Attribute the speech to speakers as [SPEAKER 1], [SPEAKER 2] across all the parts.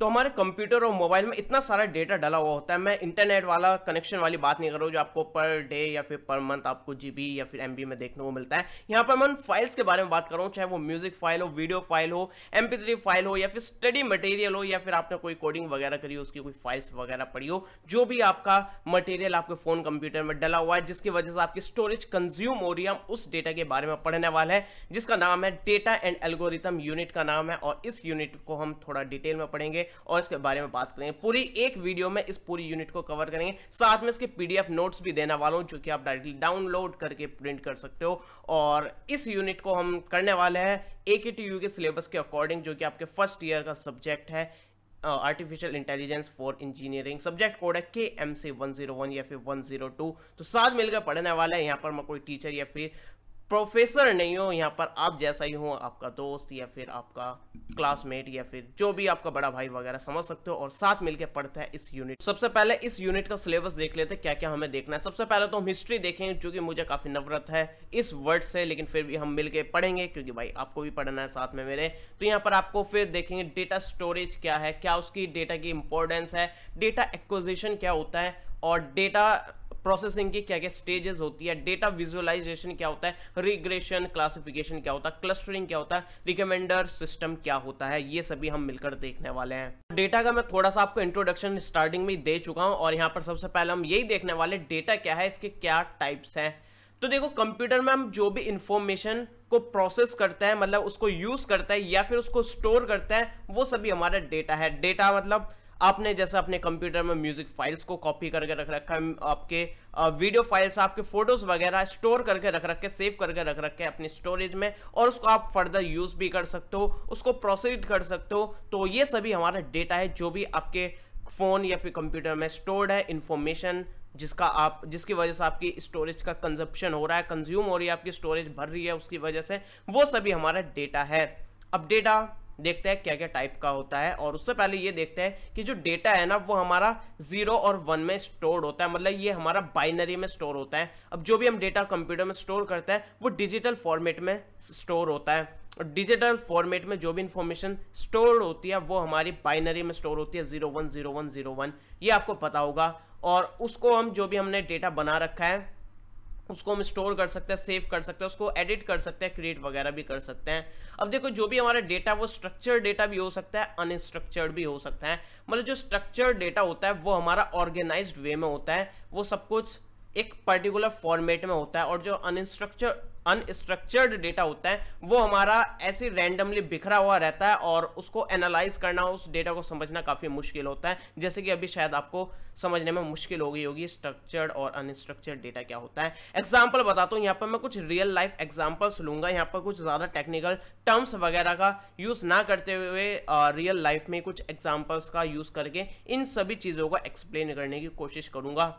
[SPEAKER 1] तो हमारे कंप्यूटर और मोबाइल में इतना सारा डेटा डला हुआ होता है मैं इंटरनेट वाला कनेक्शन वाली बात नहीं कर रहा हूँ जो आपको पर डे या फिर पर मंथ आपको जी या फिर एम में देखने को मिलता है यहाँ पर मैं फाइल्स के बारे में बात कर रहा हूँ चाहे वो म्यूजिक फाइल हो वीडियो फाइल हो एम फाइल हो या फिर स्टडी मटेरियल हो या फिर आपने कोई कोडिंग वगैरह करी हो उसकी कोई फाइल्स वगैरह पड़ी हो जो भी आपका मटेरियल आपके फ़ोन कंप्यूटर में डला हुआ है जिसकी वजह से आपकी स्टोरेज कंज्यूम हो रही है उस डेटा के बारे में पढ़ने वाले हैं जिसका नाम है डेटा एंड एल्गोरिथम यूनिट का नाम है और इस यूनिट को हम थोड़ा डिटेल में पढ़ेंगे और इसके बारे में बात करेंगे पूरी एक वीडियो में इस पूरी यूनिट को कवर करेंगे साथ में इसके पीडीएफ नोट्स भी देने वाला हूँ जो कि आप डायरेक्टली डाउनलोड करके प्रिंट कर सकते हो और इस यूनिट को हम करने वाले हैं ए के सिलेबस के अकॉर्डिंग जो कि आपके फर्स्ट ईयर का सब्जेक्ट है artificial intelligence for engineering subject code है K M C one zero one या फिर वन जीरो टू तो साथ मिलकर पढ़ने वाला है यहाँ पर मैं कोई टीचर या फिर प्रोफेसर नहीं हो यहाँ पर आप जैसा ही हो आपका दोस्त या फिर आपका क्लासमेट या फिर जो भी आपका बड़ा भाई वगैरह समझ सकते हो और साथ मिलकर पढ़ता है इस यूनिट सबसे पहले इस यूनिट का सिलेबस देख लेते हैं क्या क्या हमें देखना है सबसे पहले तो हम हिस्ट्री देखेंगे क्योंकि मुझे काफ़ी नफरत है इस वर्ड से लेकिन फिर भी हम मिलकर पढ़ेंगे क्योंकि भाई आपको भी पढ़ना है साथ में मेरे तो यहाँ पर आपको फिर देखेंगे डेटा स्टोरेज क्या है क्या उसकी डेटा की इंपॉर्टेंस है डेटा एक्विजिशन क्या होता है और डेटा प्रोसेसिंग की क्या क्या स्टेजेस होती है डेटा विजुअलाइजेशन क्या होता है रिग्रेशन क्लासिफिकेशन क्या होता है क्लस्टरिंग क्या होता है रिकमेंडर सिस्टम क्या होता है ये सभी हम मिलकर देखने वाले हैं डेटा तो का मैं थोड़ा सा आपको इंट्रोडक्शन स्टार्टिंग में दे चुका हूँ और यहाँ पर सबसे पहले हम यही देखने वाले डेटा क्या है इसके क्या टाइप्स हैं तो देखो कंप्यूटर में हम जो भी इंफॉर्मेशन को प्रोसेस करते हैं मतलब उसको यूज करता है या फिर उसको स्टोर करता है वो सभी हमारा डेटा है डेटा मतलब आपने जैसे अपने कंप्यूटर में म्यूजिक फाइल्स को कॉपी करके रख रखा है आपके वीडियो फाइल्स आपके फोटोज वगैरह स्टोर करके रख रखे सेव करके रख रखे अपने स्टोरेज में और उसको आप फर्दर यूज भी कर सकते हो उसको प्रोसीड कर सकते हो तो ये सभी हमारा डेटा है जो भी आपके फ़ोन या फिर कंप्यूटर में स्टोर्ड है इंफॉर्मेशन जिसका आप जिसकी वजह से आपकी स्टोरेज का कंजप्शन हो रहा है कंज्यूम हो रही है आपकी स्टोरेज भर रही है उसकी वजह से वो सभी हमारा डेटा है अब डेटा देखते हैं क्या क्या टाइप का होता है और उससे पहले ये देखते हैं कि जो डेटा है ना वो हमारा जीरो और वन में स्टोर होता है मतलब ये हमारा बाइनरी में स्टोर होता है अब जो भी हम डेटा कंप्यूटर में स्टोर करते हैं वो डिजिटल फॉर्मेट में स्टोर होता है और डिजिटल फॉर्मेट में जो भी इंफॉर्मेशन स्टोर होती है वो हमारी बाइनरी में स्टोर होती है zero one zero one zero one ये आपको पता होगा और उसको हम जो भी हमने डेटा बना रखा है उसको हम स्टोर कर सकते हैं सेव कर सकते हैं उसको एडिट कर सकते हैं क्रिएट वगैरह भी कर सकते हैं अब देखो जो भी हमारा डेटा वो स्ट्रक्चर डेटा भी हो सकता है अनस्ट्रक्चर्ड भी हो सकता है मतलब जो स्ट्रक्चर्ड डेटा होता है वो हमारा ऑर्गेनाइज्ड वे में होता है वो सब कुछ एक पर्टिकुलर फॉर्मेट में होता है और जो अनस्ट्रक्चर अनस्ट्रक्चर्ड डेटा होता है वो हमारा ऐसे रैंडमली बिखरा हुआ रहता है और उसको एनालाइज करना उस डेटा को समझना काफ़ी मुश्किल होता है जैसे कि अभी शायद आपको समझने में मुश्किल हो गई होगी स्ट्रक्चर्ड और अनस्ट्रक्चर्ड डेटा क्या होता है एग्जाम्पल बताता हूँ यहाँ पर मैं कुछ रियल लाइफ एग्जाम्पल्स लूँगा यहाँ पर कुछ ज़्यादा टेक्निकल टर्म्स वगैरह का यूज़ ना करते हुए रियल लाइफ में कुछ एग्जाम्पल्स का यूज़ करके इन सभी चीज़ों को एक्सप्लेन करने की कोशिश करूँगा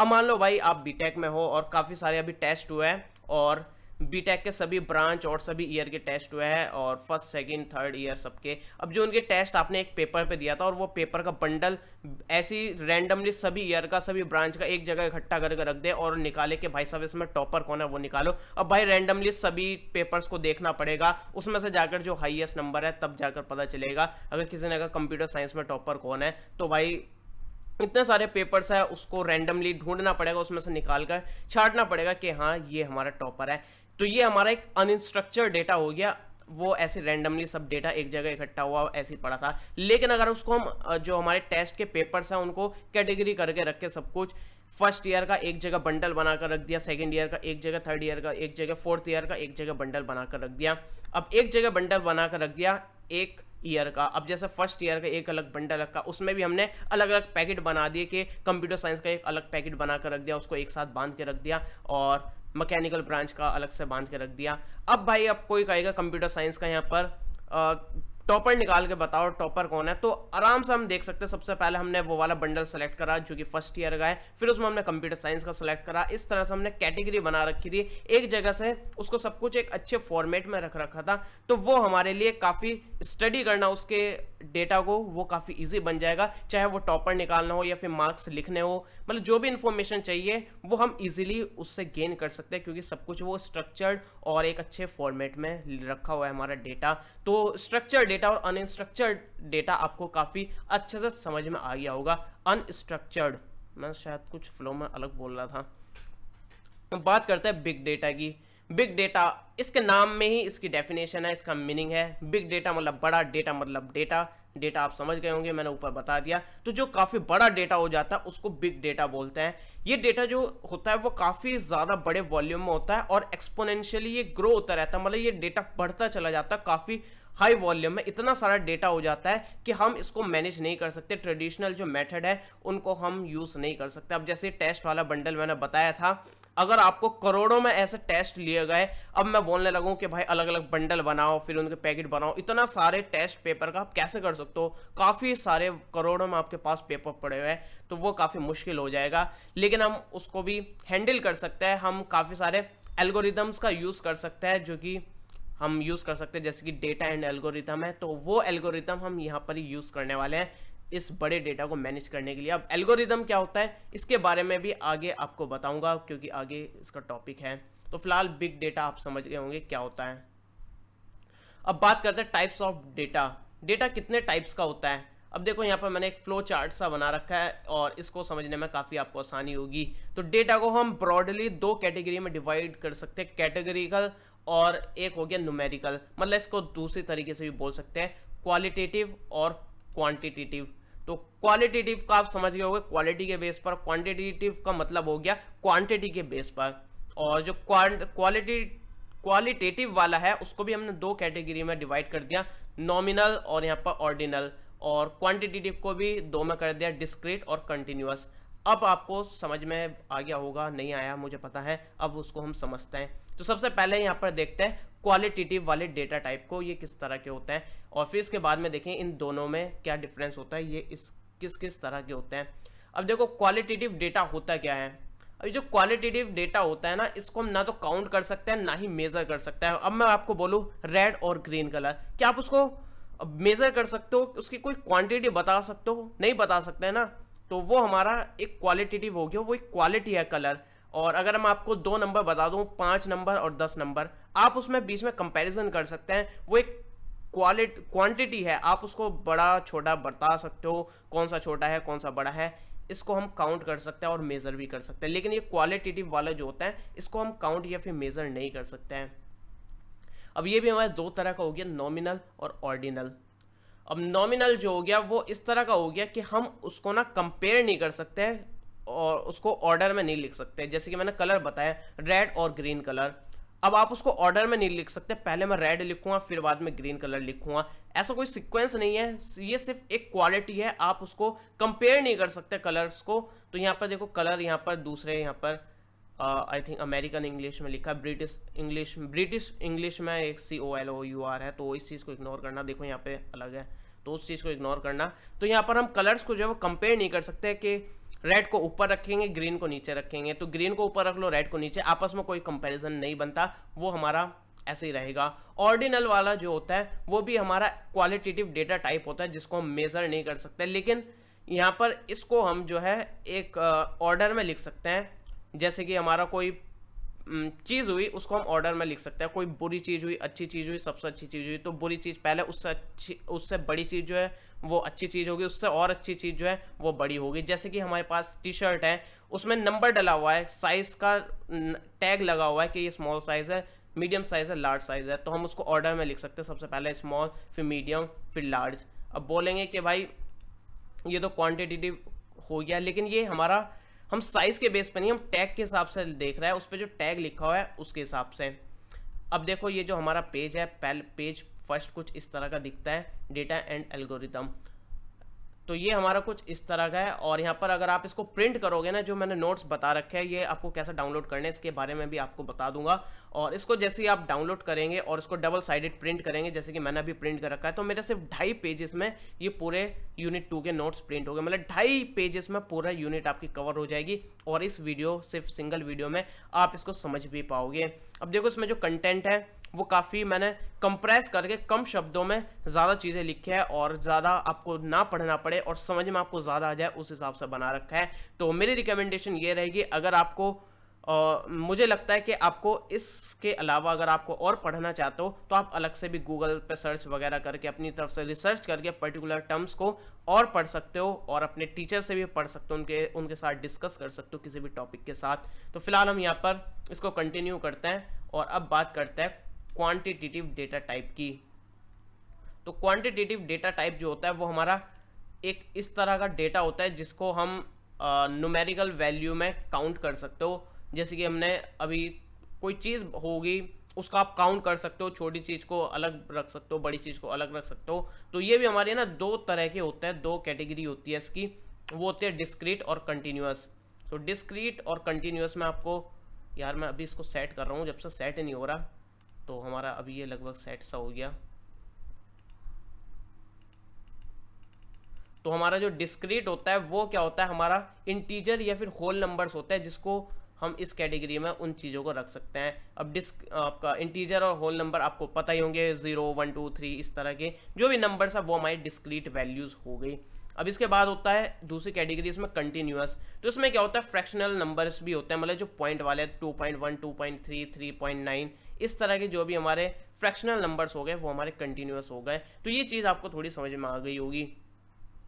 [SPEAKER 1] अब मान लो भाई आप बीटेक में हो और काफ़ी सारे अभी टेस्ट हुए हैं और बीटेक e के सभी ब्रांच और सभी ईयर के टेस्ट हुए हैं और फर्स्ट सेकंड थर्ड ईयर सबके अब जो उनके टेस्ट आपने एक पेपर पे दिया था और वो पेपर का बंडल ऐसी रैंडमली सभी ईयर का सभी ब्रांच का एक जगह इकट्ठा करके रख दे और निकाले कि भाई साहब इसमें टॉपर कौन है वो निकालो अब भाई रैंडमली सभी पेपर्स को देखना पड़ेगा उसमें से जाकर जो हाइएस्ट नंबर है तब जाकर पता चलेगा अगर किसी ने कहा कंप्यूटर साइंस में टॉपर कौन है तो भाई इतने सारे पेपर्स हैं उसको रैंडमली ढूंढना पड़ेगा उसमें से निकाल कर छाटना पड़ेगा कि हाँ ये हमारा टॉपर है तो ये हमारा एक अनस्ट्रक्चर डेटा हो गया वो ऐसे रैंडमली सब डेटा एक जगह इकट्ठा हुआ ऐसे पड़ा था लेकिन अगर उसको हम जो हमारे टेस्ट के पेपर्स हैं उनको कैटेगरी करके रख के सब कुछ फर्स्ट ईयर का एक जगह बंडल बनाकर रख दिया सेकेंड ईयर का एक जगह थर्ड ईयर का एक जगह फोर्थ ईयर का एक जगह बंडल बनाकर रख दिया अब एक जगह बंडल बनाकर रख दिया एक ईयर का अब जैसे फर्स्ट ईयर का एक अलग बंडल रखा उसमें भी हमने अलग अलग पैकेट बना दिए कि कंप्यूटर साइंस का एक अलग पैकेट बनाकर रख दिया उसको एक साथ बांध के रख दिया और मैकेनिकल ब्रांच का अलग से बांध के रख दिया अब भाई अब कोई कहेगा कंप्यूटर साइंस का यहाँ पर टॉपर निकाल के बताओ टॉपर कौन है तो आराम से हम देख सकते हैं सबसे पहले हमने वो वाला बंडल सेलेक्ट करा जो कि फर्स्ट ईयर का है फिर उसमें हमने कंप्यूटर साइंस का सेलेक्ट करा इस तरह से हमने कैटेगरी बना रखी थी एक जगह से उसको सब कुछ एक अच्छे फॉर्मेट में रख रखा था तो वो हमारे लिए काफ़ी स्टडी करना उसके डेटा को वो काफ़ी ईजी बन जाएगा चाहे वो टॉपर निकालना हो या फिर मार्क्स लिखने हो मतलब जो भी इंफॉर्मेशन चाहिए वो हम इजीली उससे गेन कर सकते हैं क्योंकि सब कुछ वो स्ट्रक्चर्ड और एक अच्छे फॉर्मेट में रखा हुआ है हमारा डेटा तो स्ट्रक्चर्ड डेटा और अनस्ट्रक्चर्ड डेटा आपको काफ़ी अच्छे से समझ में आ गया होगा अनस्ट्रक्चर्ड मैं शायद कुछ फ्लो में अलग बोल रहा था तो बात करते हैं बिग डेटा की बिग डेटा इसके नाम में ही इसकी डेफिनेशन है इसका मीनिंग है बिग डेटा मतलब बड़ा डेटा मतलब डेटा डेटा आप समझ गए होंगे मैंने ऊपर बता दिया तो जो काफ़ी बड़ा डेटा हो जाता है उसको बिग डेटा बोलते हैं ये डेटा जो होता है वो काफ़ी ज़्यादा बड़े वॉल्यूम में होता है और एक्सपोनेंशियली ये ग्रो होता रहता है मतलब ये डेटा बढ़ता चला जाता है काफ़ी हाई वॉल्यूम में इतना सारा डेटा हो जाता है कि हम इसको मैनेज नहीं कर सकते ट्रेडिशनल जो मेथड है उनको हम यूज़ नहीं कर सकते अब जैसे टेस्ट वाला बंडल मैंने बताया था अगर आपको करोड़ों में ऐसे टेस्ट लिए गए अब मैं बोलने लगूँ कि भाई अलग अलग बंडल बनाओ फिर उनके पैकेट बनाओ इतना सारे टेस्ट पेपर का आप कैसे कर सकते हो काफ़ी सारे करोड़ों में आपके पास पेपर पड़े हुए हैं तो वो काफ़ी मुश्किल हो जाएगा लेकिन हम उसको भी हैंडल कर सकते हैं हम काफ़ी सारे एल्गोरिदम्स का यूज़ कर सकते हैं जो कि हम यूज़ कर सकते हैं जैसे कि डेटा एंड एल्गोरिथम है तो वो एल्गोरिथम हम यहाँ पर ही यूज़ करने वाले हैं इस बड़े डेटा को मैनेज करने के लिए अब एल्गोरिदम क्या होता है इसके बारे में भी आगे आपको बताऊंगा क्योंकि आगे इसका टॉपिक है तो फिलहाल बिग डेटा आप समझ गए होंगे क्या होता है अब बात करते हैं टाइप्स ऑफ डेटा डेटा कितने टाइप्स का होता है अब देखो यहाँ पर मैंने एक फ्लो चार्ट सा बना रखा है और इसको समझने में काफ़ी आपको आसानी होगी तो डेटा को हम ब्रॉडली दो कैटेगरी में डिवाइड कर सकते हैं कैटेगरिकल और एक हो गया न्यूमेरिकल मतलब इसको दूसरे तरीके से भी बोल सकते हैं क्वालिटेटिव और क्वांटिटेटिव तो क्वालिटेटिव का आप समझ गए क्वालिटी के बेस पर क्वांटिटेटिव का मतलब हो गया क्वांटिटी के बेस पर और जो क्वालिटी क्वालिटेटिव वाला है उसको भी हमने दो कैटेगरी में डिवाइड कर दिया नॉमिनल और यहाँ पर ऑर्डिनल और क्वांटिटेटिव को भी दो में कर दिया डिस्क्रीट और कंटिन्यूस अब आपको समझ में आ गया होगा नहीं आया मुझे पता है अब उसको हम समझते हैं तो सबसे पहले यहाँ पर देखते हैं क्वालिटेटिव वाले डेटा टाइप को ये किस तरह के होते हैं और फिर इसके बाद में देखें इन दोनों में क्या डिफरेंस होता है ये इस किस किस तरह के होते हैं अब देखो क्वालिटेटिव डेटा होता क्या है अब जो क्वालिटेटिव डेटा होता है ना इसको हम ना तो काउंट कर सकते हैं ना ही मेजर कर सकते हैं अब मैं आपको बोलूँ रेड और ग्रीन कलर क्या आप उसको मेजर कर सकते हो उसकी कोई क्वांटिटी बता सकते हो नहीं बता सकते हैं ना तो वो हमारा एक क्वालिटेटिव हो गया वो एक क्वालिटी है कलर और अगर हम आपको दो नंबर बता दूँ पाँच नंबर और दस नंबर आप उसमें बीच में कंपैरिजन कर सकते हैं वो एक क्वालिटी क्वांटिटी है आप उसको बड़ा छोटा बता सकते हो कौन सा छोटा है कौन सा बड़ा है इसको हम काउंट कर सकते हैं और मेज़र भी कर सकते हैं लेकिन ये क्वालिटेटिव वाला जो होता है इसको हम काउंट या फिर मेज़र नहीं कर सकते हैं अब ये भी हमारे दो तरह का हो गया नॉमिनल और ऑर्डिनल अब नॉमिनल जो हो गया वो इस तरह का हो गया कि हम उसको ना कंपेयर नहीं कर सकते और उसको ऑर्डर में नहीं लिख सकते जैसे कि मैंने कलर बताया रेड और ग्रीन कलर अब आप उसको ऑर्डर में नहीं लिख सकते पहले मैं रेड लिखूंगा फिर बाद में ग्रीन कलर लिखूंगा ऐसा कोई सिक्वेंस नहीं है ये सिर्फ एक क्वालिटी है आप उसको कंपेयर नहीं कर सकते कलर्स को तो यहाँ पर देखो कलर यहाँ पर दूसरे यहाँ पर आई थिंक अमेरिकन इंग्लिश में लिखा है ब्रिटिश इंग्लिश ब्रिटिश इंग्लिश में एक C O L O U R है तो इस चीज़ को इग्नोर करना देखो यहाँ पे अलग है तो उस चीज़ को इग्नोर करना तो यहाँ पर हम कलर्स को जो है वो कंपेयर नहीं कर सकते कि रेड को ऊपर रखेंगे ग्रीन को नीचे रखेंगे तो ग्रीन को ऊपर रख लो रेड को नीचे आपस में कोई कंपैरिजन नहीं बनता वो हमारा ऐसे ही रहेगा ऑर्डिनल वाला जो होता है वो भी हमारा क्वालिटेटिव डेटा टाइप होता है जिसको हम मेज़र नहीं कर सकते लेकिन यहाँ पर इसको हम जो है एक ऑर्डर में लिख सकते हैं जैसे कि हमारा कोई चीज़ हुई उसको हम ऑर्डर में लिख सकते हैं कोई बुरी चीज़ हुई अच्छी चीज़ हुई सबसे अच्छी चीज़ हुई तो बुरी चीज़ पहले उससे अच्छी उससे बड़ी चीज़ जो है वो अच्छी चीज़ होगी उससे और अच्छी चीज़ जो है वो बड़ी होगी जैसे कि हमारे पास टी शर्ट है उसमें नंबर डला हुआ है साइज़ का टैग लगा हुआ है कि ये स्मॉल साइज़ है मीडियम साइज़ है लार्ज साइज़ है तो हम उसको ऑर्डर में लिख सकते हैं सबसे पहले स्मॉल फिर मीडियम फिर लार्ज अब बोलेंगे कि भाई ये तो क्वान्टिटी हो गया लेकिन ये हमारा हम साइज़ के बेस पर नहीं हम टैग के हिसाब से देख रहे हैं उस पर जो टैग लिखा हुआ है उसके हिसाब से अब देखो ये जो हमारा पेज है पहले पेज फर्स्ट कुछ इस तरह का दिखता है डेटा एंड एल्गोरिदम तो ये हमारा कुछ इस तरह का है और यहाँ पर अगर आप इसको प्रिंट करोगे ना जो मैंने नोट्स बता रखे हैं ये आपको कैसे डाउनलोड करने इसके बारे में भी आपको बता दूंगा और इसको जैसे ही आप डाउनलोड करेंगे और इसको डबल साइडेड प्रिंट करेंगे जैसे कि मैंने अभी प्रिंट कर रखा है तो मेरे सिर्फ ढाई पेजेस में ये पूरे यूनिट टू के नोट्स प्रिंट हो गए मतलब ढाई पेजेस में पूरा यूनिट आपकी कवर हो जाएगी और इस वीडियो सिर्फ सिंगल वीडियो में आप इसको समझ भी पाओगे अब देखो इसमें जो कंटेंट है वो काफ़ी मैंने कंप्रेस करके कम शब्दों में ज़्यादा चीज़ें लिखी है और ज़्यादा आपको ना पढ़ना पड़े और समझ में आपको ज़्यादा आ जाए उस हिसाब से बना रखा है तो मेरी रिकमेंडेशन ये रहेगी अगर आपको और मुझे लगता है कि आपको इसके अलावा अगर आपको और पढ़ना चाहते हो तो आप अलग से भी गूगल पर सर्च वगैरह करके अपनी तरफ से रिसर्च करके पर्टिकुलर टर्म्स को और पढ़ सकते हो और अपने टीचर से भी पढ़ सकते हो उनके उनके साथ डिस्कस कर सकते हो किसी भी टॉपिक के साथ तो फिलहाल हम यहाँ पर इसको कंटिन्यू करते हैं और अब बात करते हैं क्वांटिटेटिव डेटा टाइप की तो क्वांटिटेटिव डेटा टाइप जो होता है वो हमारा एक इस तरह का डेटा होता है जिसको हम नुमेरिकल वैल्यू में काउंट कर सकते हो जैसे कि हमने अभी कोई चीज़ होगी उसका आप काउंट कर सकते हो छोटी चीज़ को अलग रख सकते हो बड़ी चीज़ को अलग रख सकते हो तो ये भी हमारे ना दो तरह के होते हैं दो कैटेगरी होती है इसकी वो होती है डिस्क्रीट और कंटिन्यूस तो डिस्क्रीट और कंटिन्यूस में आपको यार मैं अभी इसको सेट कर रहा हूँ जब से सेट नहीं हो रहा तो हमारा अभी ये लगभग सेट सा हो गया तो हमारा जो डिस्क्रीट होता है वो क्या होता है हमारा इंटीजर या फिर होल नंबर्स होता है जिसको हम इस कैटेगरी में उन चीज़ों को रख सकते हैं अब डिस्क आपका इंटीजर और होल नंबर आपको पता ही होंगे ज़ीरो वन टू थ्री इस तरह के जो भी नंबर्स हैं वो हमारी डिस्क्रीट वैल्यूज़ हो गई अब इसके बाद होता है दूसरी कैटेगरी इसमें कंटिन्यूस तो इसमें क्या होता है फ्रैक्शनल नंबर्स भी होते हैं मतलब जो पॉइंट वाले two point one two point three three point nine इस तरह के जो भी हमारे फ्रैक्शनल नंबर्स हो गए वो हमारे कंटिन्यूस हो गए तो ये चीज़ आपको थोड़ी समझ में आ गई होगी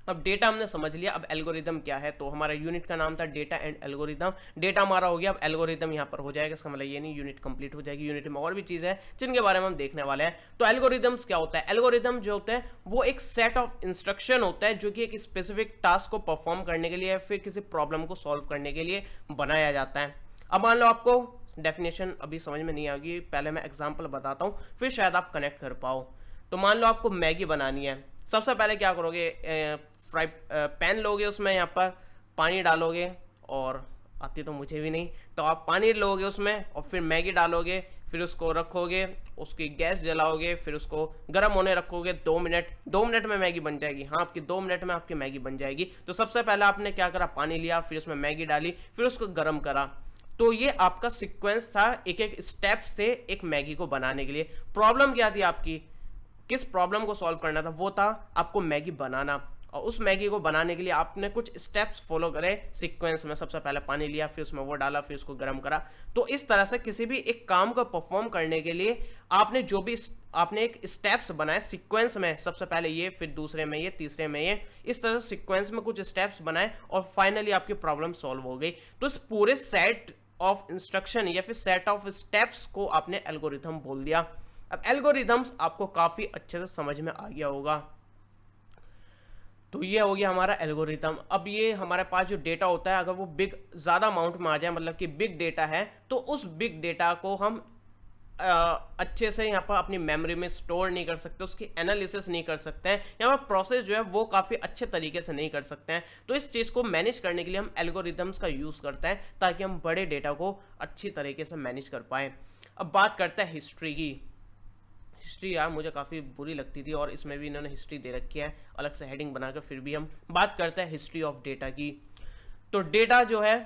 [SPEAKER 1] अब डेटा हमने समझ लिया अब एल्गोरिदम क्या है तो हमारा यूनिट का नाम था डेटा एंड एल्गोरिदम डेटा हमारा हो गया अब एल्गोरिदम यहाँ पर हो जाएगा इसका मतलब ये नहीं यूनिट कंप्लीट हो जाएगी यूनिट में और भी चीज़ है जिनके बारे में हम देखने वाले हैं तो एल्गोरिदम्स क्या होता है एल्गोरिदम जो होता है वो एक सेट ऑफ इंस्ट्रक्शन होता है जो कि एक स्पेसिफिक टास्क को परफॉर्म करने के लिए फिर किसी प्रॉब्लम को सॉल्व करने के लिए बनाया जाता है अब मान लो आपको डेफिनेशन अभी समझ में नहीं आएगी पहले मैं एग्जाम्पल बताता हूँ फिर शायद आप कनेक्ट कर पाओ तो मान लो आपको मैगी बनानी है सबसे पहले क्या करोगे फ्राई पैन लोगे उसमें यहाँ पर पानी डालोगे और आती तो मुझे भी नहीं तो आप पानी लोगे उसमें और फिर मैगी डालोगे फिर उसको रखोगे उसकी गैस जलाओगे फिर उसको गर्म होने रखोगे दो मिनट दो मिनट में मैगी बन जाएगी हाँ आपकी दो मिनट में आपकी मैगी बन जाएगी तो सबसे पहले आपने क्या करा पानी लिया फिर उसमें मैगी डाली फिर उसको गर्म करा तो ये आपका सिक्वेंस था एक एक स्टेप थे एक मैगी को बनाने के लिए प्रॉब्लम क्या थी आपकी किस प्रॉब्लम को सॉल्व करना था वो था आपको मैगी बनाना और उस मैगी को बनाने के लिए आपने कुछ स्टेप्स फॉलो करे सीक्वेंस में सबसे पहले पानी लिया फिर उसमें वो डाला फिर उसको गर्म करा तो इस तरह से किसी भी एक काम को परफॉर्म करने के लिए आपने जो भी आपने एक स्टेप्स बनाए सीक्वेंस में सबसे पहले ये फिर दूसरे में ये तीसरे में ये इस तरह से सिक्वेंस में कुछ स्टेप्स बनाए और फाइनली आपकी प्रॉब्लम सॉल्व हो गई तो इस पूरे सेट ऑफ इंस्ट्रक्शन या फिर सेट ऑफ स्टेप्स को आपने एल्गोरिथम बोल दिया अब एल्गोरिथम्स आपको काफ़ी अच्छे से समझ में आ गया होगा तो ये हो गया हमारा एल्गोरिथम अब ये हमारे पास जो डेटा होता है अगर वो बिग ज़्यादा अमाउंट में आ जाए मतलब कि बिग डेटा है तो उस बिग डेटा को हम अच्छे से यहाँ पर अपनी मेमोरी में स्टोर नहीं कर सकते उसकी एनालिसिस नहीं कर सकते हैं यहाँ पर प्रोसेस जो है वो काफ़ी अच्छे तरीके से नहीं कर सकते हैं तो इस चीज़ को मैनेज करने के लिए हम एल्गोरिदम्स का यूज़ करते हैं ताकि हम बड़े डेटा को अच्छी तरीके से मैनेज कर पाएँ अब बात करते हैं हिस्ट्री की हिस्ट्री यार मुझे काफ़ी बुरी लगती थी और इसमें भी इन्होंने हिस्ट्री दे रखी है अलग से हेडिंग बनाकर फिर भी हम बात करते हैं हिस्ट्री ऑफ डेटा की तो डेटा जो है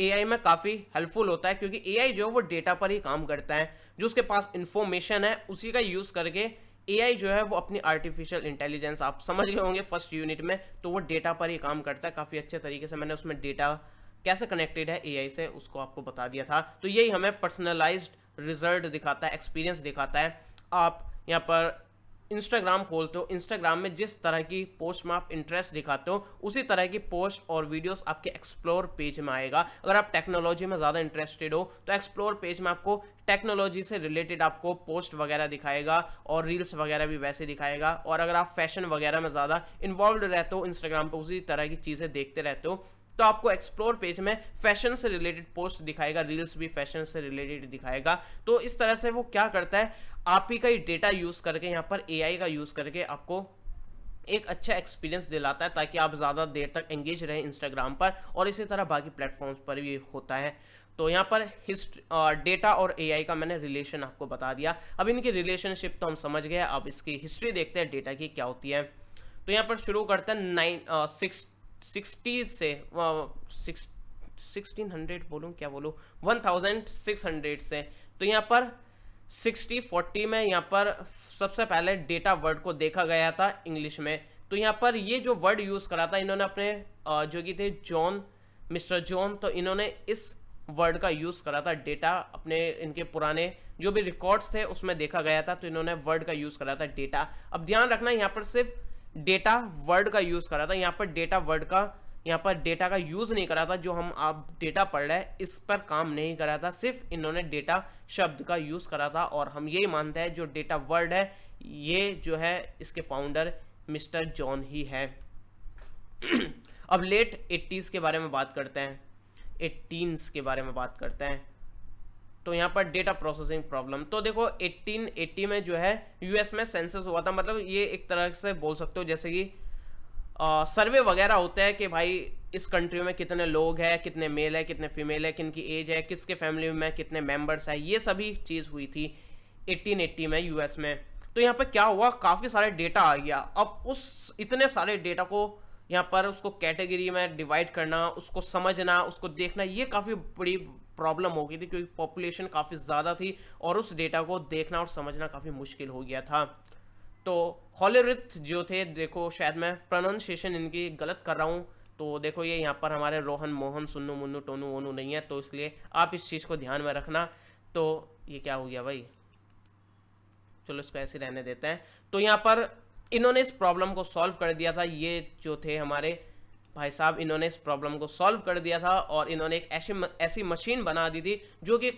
[SPEAKER 1] एआई में काफ़ी हेल्पफुल होता है क्योंकि एआई जो है वो डेटा पर ही काम करता है जो उसके पास इन्फॉर्मेशन है उसी का यूज़ करके एआई जो है वो अपनी आर्टिफिशियल इंटेलिजेंस आप समझ गए होंगे फर्स्ट यूनिट में तो वो डेटा पर ही काम करता है काफ़ी अच्छे तरीके से मैंने उसमें डेटा कैसे कनेक्टेड है एआई से उसको आपको बता दिया था तो यही हमें पर्सनलाइज्ड रिजल्ट दिखाता है एक्सपीरियंस दिखाता है आप यहाँ पर इंस्टाग्राम खोलते हो इंस्टाग्राम में जिस तरह की पोस्ट में आप इंटरेस्ट दिखाते हो उसी तरह की पोस्ट और वीडियोस आपके एक्सप्लोर पेज में आएगा अगर आप टेक्नोलॉजी में ज़्यादा इंटरेस्टेड हो तो एक्सप्लोर पेज में आपको टेक्नोलॉजी से रिलेटेड आपको पोस्ट वगैरह दिखाएगा और रील्स वगैरह भी वैसे दिखाएगा और अगर आप फैशन वगैरह में ज़्यादा इन्वॉल्व रहते हो इंस्टाग्राम पर उसी तरह की चीज़ें देखते रहते हो तो आपको एक्सप्लोर पेज में फैशन से रिलेटेड पोस्ट दिखाएगा रील्स भी फैशन से रिलेटेड दिखाएगा तो इस तरह से वो क्या करता है आप ही का ही डेटा यूज़ करके यहाँ पर ए का यूज़ करके आपको एक अच्छा एक्सपीरियंस दिलाता है ताकि आप ज़्यादा देर तक एंगेज रहें इंस्टाग्राम पर और इसी तरह बाकी प्लेटफॉर्म्स पर भी होता है तो यहाँ पर हिस्ट डेटा और एआई का मैंने रिलेशन आपको बता दिया अब इनकी रिलेशनशिप तो हम समझ गए अब इसकी हिस्ट्री देखते हैं डेटा की क्या होती है तो यहाँ पर शुरू करते हैं नाइन सिक्स सिक्सटीज से सिक्सटीन हंड्रेड बोलूँ क्या बोलूँ वन थाउजेंड सिक्स हंड्रेड से तो यहाँ पर सिक्सटी फोर्टी में यहाँ पर सबसे पहले डेटा वर्ड को देखा गया था इंग्लिश में तो यहाँ पर ये जो वर्ड यूज़ करा था इन्होंने अपने जो कि थे जॉन मिस्टर जॉन तो इन्होंने इस वर्ड का यूज़ करा था डेटा अपने इनके पुराने जो भी रिकॉर्ड्स थे उसमें देखा गया था तो इन्होंने वर्ड का यूज़ करा था डेटा अब ध्यान रखना यहाँ पर सिर्फ डेटा वर्ड का यूज़ करा था यहाँ पर डेटा वर्ड का यहाँ पर डेटा का यूज़ नहीं करा था जो हम आप डेटा पढ़ रहे हैं इस पर काम नहीं करा था सिर्फ इन्होंने डेटा शब्द का यूज़ करा था और हम यही मानते हैं जो डेटा वर्ड है ये जो है इसके फाउंडर मिस्टर जॉन ही है अब लेट एट्टीज़ के बारे में बात करते हैं एट्टीन्स के बारे में बात करते हैं तो यहाँ पर डेटा प्रोसेसिंग प्रॉब्लम तो देखो 1880 में जो है यूएस में सेंसस हुआ था मतलब ये एक तरह से बोल सकते हो जैसे कि सर्वे वगैरह होते हैं कि भाई इस कंट्री में कितने लोग हैं कितने मेल है कितने फीमेल है की एज है किसके फैमिली में कितने मेम्बर्स हैं ये सभी चीज़ हुई थी एट्टीन में यू में तो यहाँ पर क्या हुआ काफ़ी सारे डेटा आ गया अब उस इतने सारे डेटा को यहाँ पर उसको कैटेगरी में डिवाइड करना उसको समझना उसको देखना ये काफ़ी बड़ी प्रॉब्लम हो गई थी क्योंकि पॉपुलेशन काफ़ी ज़्यादा थी और उस डेटा को देखना और समझना काफ़ी मुश्किल हो गया था तो हॉलरिथ जो थे देखो शायद मैं प्रोनाउंसिएशन इनकी गलत कर रहा हूँ तो देखो ये यहाँ पर हमारे रोहन मोहन सुन्नू मुन्नू टोनू वोनू नहीं है तो इसलिए आप इस चीज़ को ध्यान में रखना तो ये क्या हो गया भाई चलो इसको ऐसे रहने देते हैं तो यहाँ पर इन्होंने इस प्रॉब्लम को सॉल्व कर दिया था ये जो थे हमारे भाई साहब इन्होंने इस प्रॉब्लम को सॉल्व कर दिया था और इन्होंने एक ऐसी ऐसी मशीन बना दी थी जो कि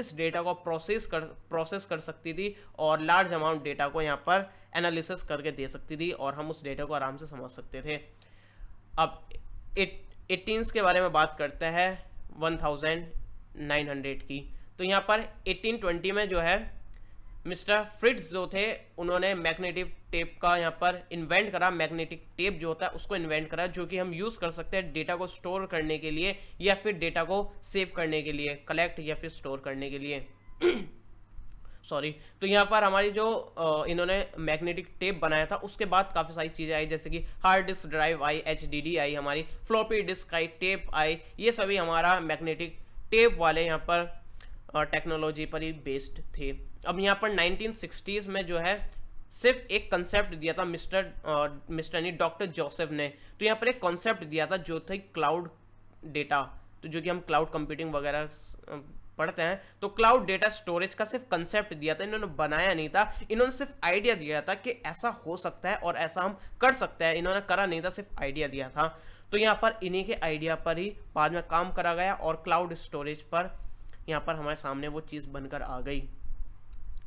[SPEAKER 1] इस डेटा को प्रोसेस कर प्रोसेस कर सकती थी और लार्ज अमाउंट डेटा को यहाँ पर एनालिसिस करके दे सकती थी और हम उस डेटा को आराम से समझ सकते थे अब एटीन्स के बारे में बात करते हैं वन की तो यहाँ पर एटीन में जो है मिस्टर फ्रिट्स जो थे उन्होंने मैग्नेटिक टेप का यहाँ पर इन्वेंट करा मैग्नेटिक टेप जो होता है उसको इन्वेंट करा जो कि हम यूज़ कर सकते हैं डेटा को स्टोर करने के लिए या फिर डेटा को सेव करने के लिए कलेक्ट या फिर स्टोर करने के लिए सॉरी तो यहाँ पर हमारी जो इन्होंने मैग्नेटिक टेप बनाया था उसके बाद काफ़ी सारी चीज़ें आई जैसे कि हार्ड डिस्क ड्राइव आई एच आई हमारी फ्लॉपी डिस्क आई टेप आई ये सभी हमारा मैग्नेटिक टेप वाले यहाँ पर टेक्नोलॉजी पर ही बेस्ड थे अब यहाँ पर 1960s में जो है सिर्फ एक कंसेप्ट दिया था मिस्टर मिस्टर यानी डॉक्टर जोसेफ ने तो यहाँ पर एक कॉन्सेप्ट दिया था जो थे क्लाउड डेटा तो जो कि हम क्लाउड कंप्यूटिंग वगैरह पढ़ते हैं तो क्लाउड डेटा स्टोरेज का सिर्फ कंसेप्ट दिया था इन्होंने बनाया नहीं था इन्होंने सिर्फ आइडिया दिया था कि ऐसा हो सकता है और ऐसा हम कर सकते हैं इन्होंने करा नहीं था सिर्फ आइडिया दिया था तो यहाँ पर इन्हीं के आइडिया पर ही बाद में काम करा गया और क्लाउड स्टोरेज पर यहाँ पर हमारे सामने वो चीज़ बनकर आ गई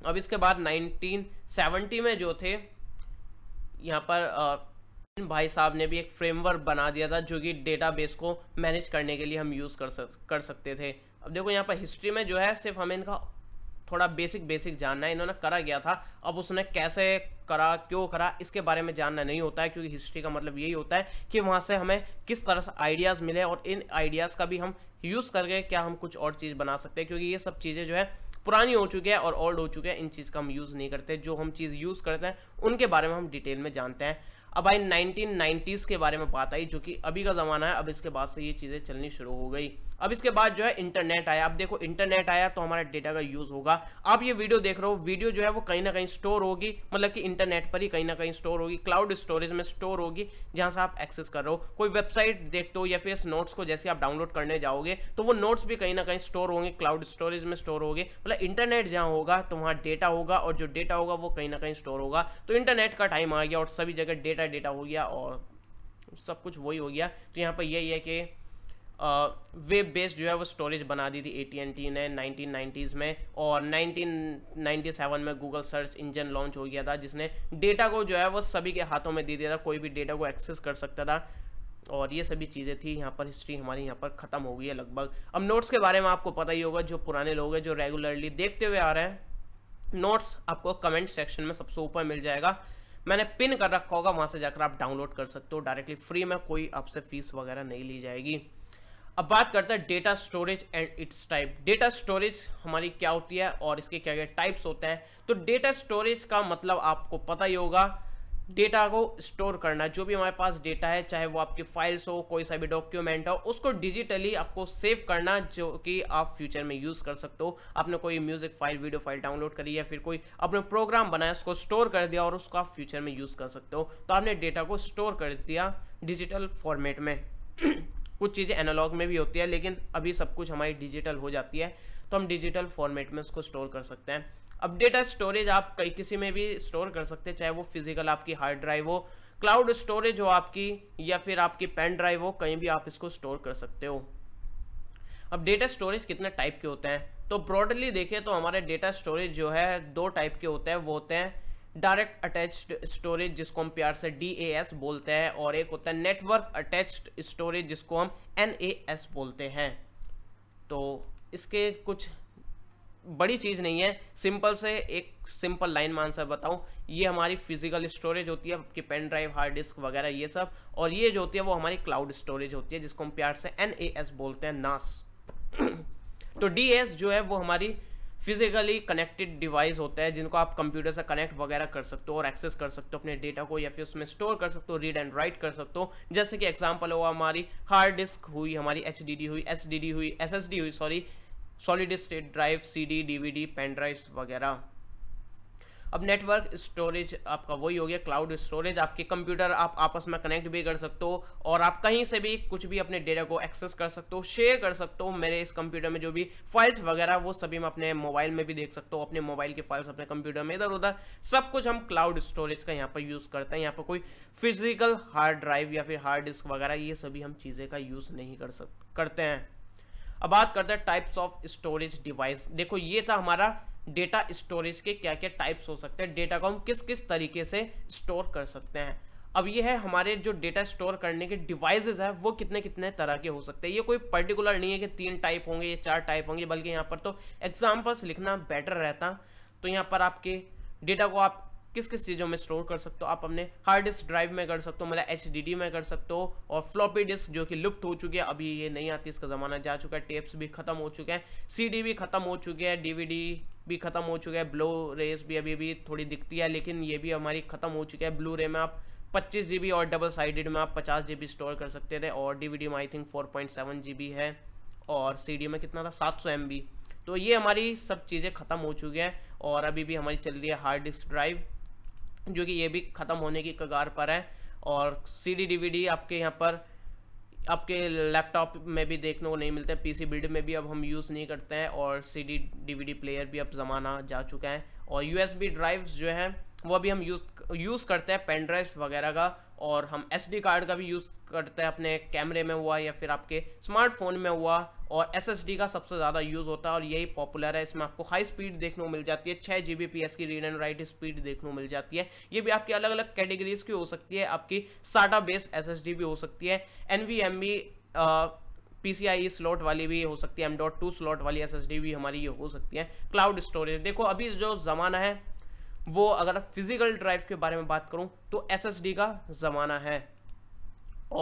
[SPEAKER 1] अब इसके बाद 1970 में जो थे यहाँ पर आ, भाई साहब ने भी एक फ्रेमवर्क बना दिया था जो कि डेटाबेस को मैनेज करने के लिए हम यूज़ कर सक कर सकते थे अब देखो यहाँ पर हिस्ट्री में जो है सिर्फ हमें इनका थोड़ा बेसिक बेसिक जानना है इन्होंने करा गया था अब उसने कैसे करा क्यों करा इसके बारे में जानना नहीं होता है क्योंकि हिस्ट्री का मतलब यही होता है कि वहाँ से हमें किस तरह से आइडियाज़ मिले और इन आइडियाज़ का भी हम यूज़ करके क्या हम कुछ और चीज़ बना सकते हैं क्योंकि ये सब चीज़ें जो है पुरानी हो चुकी है और ओल्ड हो चुके हैं इन चीज़ का हम यूज़ नहीं करते जो हम चीज़ यूज़ करते हैं उनके बारे में हम डिटेल में जानते हैं अब आई नाइनटीन के बारे में बात आई जो कि अभी का ज़माना है अब इसके बाद से ये चीज़ें चलनी शुरू हो गई अब इसके बाद जो है इंटरनेट आया अब देखो इंटरनेट आया तो हमारा डेटा का यूज होगा आप ये वीडियो देख रहे हो वीडियो जो है वो कहीं ना कहीं स्टोर होगी मतलब कि इंटरनेट पर ही कहीं ना कहीं स्टोर होगी क्लाउड स्टोरेज में स्टोर होगी जहां से आप एक्सेस कर रहे हो कोई वेबसाइट देखते हो या फिर इस नोट्स को जैसे आप डाउनलोड करने जाओगे तो वो नोट्स भी कहीं ना कहीं स्टोर होंगे क्लाउड स्टोरेज में स्टोर होंगे मतलब इंटरनेट जहाँ होगा तो वहाँ डेटा होगा और जो डेटा होगा वो कहीं ना कहीं स्टोर होगा तो इंटरनेट का टाइम आ गया और सभी जगह डेटा डेटा हो गया और सब कुछ वही हो गया तो यहाँ पर यही है कि वेब बेस्ड जो है वो स्टोरेज बना दी थी ए टी टी एन ने नाइनटीन नाइन्टीज़ में और नाइनटीन नाइन्टी सेवन में गूगल सर्च इंजन लॉन्च हो गया था जिसने डेटा को जो है वो सभी के हाथों में दे दिया था कोई भी डेटा को एक्सेस कर सकता था और ये सभी चीज़ें थी यहाँ पर हिस्ट्री हमारी यहाँ पर ख़त्म हो गई है लगभग अब नोट्स के बारे में आपको पता ही होगा जो पुराने लोग हैं जो रेगुलरली देखते हुए आ रहे हैं नोट्स आपको कमेंट सेक्शन में सबसे ऊपर मिल जाएगा मैंने पिन कर रखा होगा वहाँ से जाकर आप डाउनलोड कर सकते हो डायरेक्टली फ्री में कोई आपसे फीस वगैरह नहीं ली जाएगी अब बात करते हैं data storage and its type data storage हमारी क्या होती है और इसके क्या क्या टाइप्स होते हैं तो डेटा स्टोरेज का मतलब आपको पता ही होगा डेटा को स्टोर करना जो भी हमारे पास डेटा है चाहे वो आपकी फाइल्स हो कोई सा भी डॉक्यूमेंट हो उसको डिजिटली आपको सेव करना जो कि आप फ्यूचर में यूज़ कर सकते हो आपने कोई music file video file download करी या फिर कोई अपने प्रोग्राम बनाया उसको स्टोर कर दिया और उसको आप फ्यूचर में यूज़ कर सकते हो तो आपने डेटा को स्टोर कर दिया डिजिटल फॉर्मेट में कुछ चीज़ें एनालॉग में भी होती है लेकिन अभी सब कुछ हमारी डिजिटल हो जाती है तो हम डिजिटल फॉर्मेट में उसको स्टोर कर सकते हैं अपडेटर स्टोरेज आप कई किसी में भी स्टोर कर सकते हैं चाहे वो फिजिकल आपकी हार्ड ड्राइव हो क्लाउड स्टोरेज हो आपकी या फिर आपकी पेन ड्राइव हो कहीं भी आप इसको स्टोर कर सकते हो अब डेटा स्टोरेज कितने टाइप के होते हैं तो ब्रॉडली देखें तो हमारे डेटा स्टोरेज जो है दो टाइप के होते हैं वो होते हैं डायरेक्ट अटैच्ड स्टोरेज जिसको हम प्यार से डी बोलते हैं और एक होता है नेटवर्क अटैच्ड स्टोरेज जिसको हम एन बोलते हैं तो इसके कुछ बड़ी चीज़ नहीं है सिंपल से एक सिंपल लाइन मान सर बताऊं ये हमारी फिजिकल स्टोरेज होती है आपकी पेन ड्राइव हार्ड डिस्क वगैरह ये सब और ये जो होती है वो हमारी क्लाउड स्टोरेज होती है जिसको हम प्यार से एन बोलते हैं नास तो डी जो है वो हमारी फिजिकली कनेक्टेड डिवाइस होता है जिनको आप कंप्यूटर से कनेक्ट वगैरह कर सकते हो और एक्सेस कर सकते हो अपने डेटा को या फिर उसमें स्टोर कर सकते हो रीड एंड राइट कर सकते हो जैसे कि एग्जाम्पल हुआ हमारी हार्ड डिस्क हुई हमारी एच हुई एस हुई एस हुई sorry solid state drive C D pen drives वगैरह अब नेटवर्क स्टोरेज आपका वही हो गया क्लाउड स्टोरेज आपके कंप्यूटर आप आपस में कनेक्ट भी कर सकते हो और आप कहीं से भी कुछ भी अपने डेटा को एक्सेस कर सकते हो शेयर कर सकते हो मेरे इस कंप्यूटर में जो भी फाइल्स वगैरह वो सभी मैं अपने मोबाइल में भी देख सकता हूँ अपने मोबाइल की फाइल्स अपने कंप्यूटर में इधर उधर सब कुछ हम क्लाउड स्टोरेज का यहाँ पर यूज़ करते हैं यहाँ पर कोई फिजिकल हार्ड ड्राइव या फिर हार्ड डिस्क वगैरह ये सभी हम चीज़ें का यूज़ नहीं कर सक करते हैं अब बात करते हैं टाइप्स ऑफ स्टोरेज डिवाइस देखो ये था हमारा डेटा स्टोरेज के क्या क्या टाइप्स हो सकते हैं डेटा को हम किस किस तरीके से स्टोर कर सकते हैं अब ये है हमारे जो डेटा स्टोर करने के डिवाइसेज है वो कितने कितने तरह के हो सकते हैं ये कोई पर्टिकुलर नहीं है कि तीन टाइप होंगे या चार टाइप होंगे बल्कि यहाँ पर तो एग्जाम्पल्स लिखना बेटर रहता तो यहाँ पर आपके डेटा को आप किस किस चीज़ों में स्टोर कर सकते हो आप अपने हार्ड डिस्क ड्राइव में कर सकते हो मतलब एच में कर सकते हो और फ्लॉपी डिस्क जो कि लुप्त हो चुकी है अभी ये नहीं आती इसका ज़माना जा चुका है टेप्स भी खत्म हो चुके हैं सी भी खत्म हो चुके हैं डीवीडी भी खत्म हो चुका है ब्लो रेस भी अभी भी थोड़ी दिखती है लेकिन ये भी हमारी खत्म हो चुकी है ब्लू रे में आप पच्चीस जी और डबल साइडेड में आप पचास जी स्टोर कर सकते थे और डी में आई थिंक फोर पॉइंट है और सी में कितना था सात सौ तो ये हमारी सब चीज़ें ख़त्म हो चुकी हैं और अभी भी हमारी चल रही है हार्ड डिस्क ड्राइव जो कि ये भी ख़त्म होने की कगार पर है और वी डी आपके यहाँ पर आपके लैपटॉप में भी देखने को नहीं मिलते पी सी बिल्ड में भी अब हम यूज़ नहीं करते हैं और वी डी प्लेयर भी अब ज़माना जा चुका है और बी ड्राइव्स जो हैं वो अभी हम यूज़ यूज़ करते हैं पेन ड्राइव वगैरह का और हम डी कार्ड का भी यूज़ करते हैं अपने कैमरे में हुआ या फिर आपके स्मार्टफोन में हुआ और एस का सबसे ज़्यादा यूज़ होता है और यही पॉपुलर है इसमें आपको हाई स्पीड देखने को मिल जाती है छः जी की रीड एंड राइट स्पीड देखने को मिल जाती है ये भी आपकी अलग अलग कैटेगरीज की हो सकती है आपकी साटा बेस्ड एस भी हो सकती है N V P C I slot वाली भी हो सकती है एम डॉट टू स्लॉट वाली एस एस डी भी हमारी ये हो सकती है क्लाउड स्टोरेज देखो अभी जो ज़माना है वो अगर फिजिकल ड्राइव के बारे में बात करूँ तो एस एस डी का ज़माना है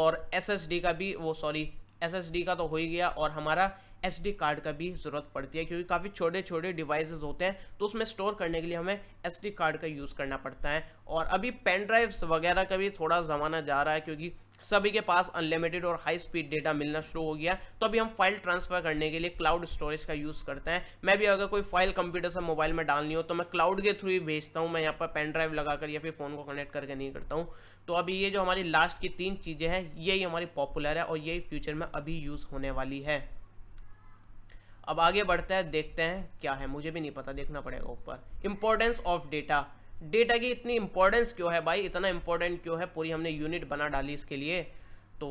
[SPEAKER 1] और एस एस डी का भी वो सॉरी एसएसडी का तो हो ही गया और हमारा एसडी कार्ड का भी ज़रूरत पड़ती है क्योंकि काफ़ी छोटे छोटे डिवाइसेस होते हैं तो उसमें स्टोर करने के लिए हमें एसडी कार्ड का यूज़ करना पड़ता है और अभी पेन ड्राइव्स वगैरह का भी थोड़ा ज़माना जा रहा है क्योंकि सभी के पास अनलिमिटेड और हाई स्पीड डेटा मिलना शुरू हो गया तो अभी हम फाइल ट्रांसफर करने के लिए क्लाउड स्टोरेज का यूज़ करते हैं मैं भी अगर कोई फाइल कंप्यूटर से मोबाइल में डालनी हो तो मैं क्लाउड के थ्रू ही भेजता हूँ मैं यहाँ पर पेन ड्राइव लगाकर या फिर फ़ोन को कनेक्ट करके नहीं करता हूँ तो अभी ये जो हमारी लास्ट की तीन चीज़ें हैं यही हमारी पॉपुलर है और यही फ्यूचर में अभी यूज़ होने वाली है अब आगे बढ़ते हैं देखते हैं क्या है मुझे भी नहीं पता देखना पड़ेगा ऊपर इंपॉर्टेंस ऑफ डेटा डेटा की इतनी इंपॉर्टेंस क्यों है भाई इतना इंपॉर्टेंट क्यों है पूरी हमने यूनिट बना डाली इसके लिए तो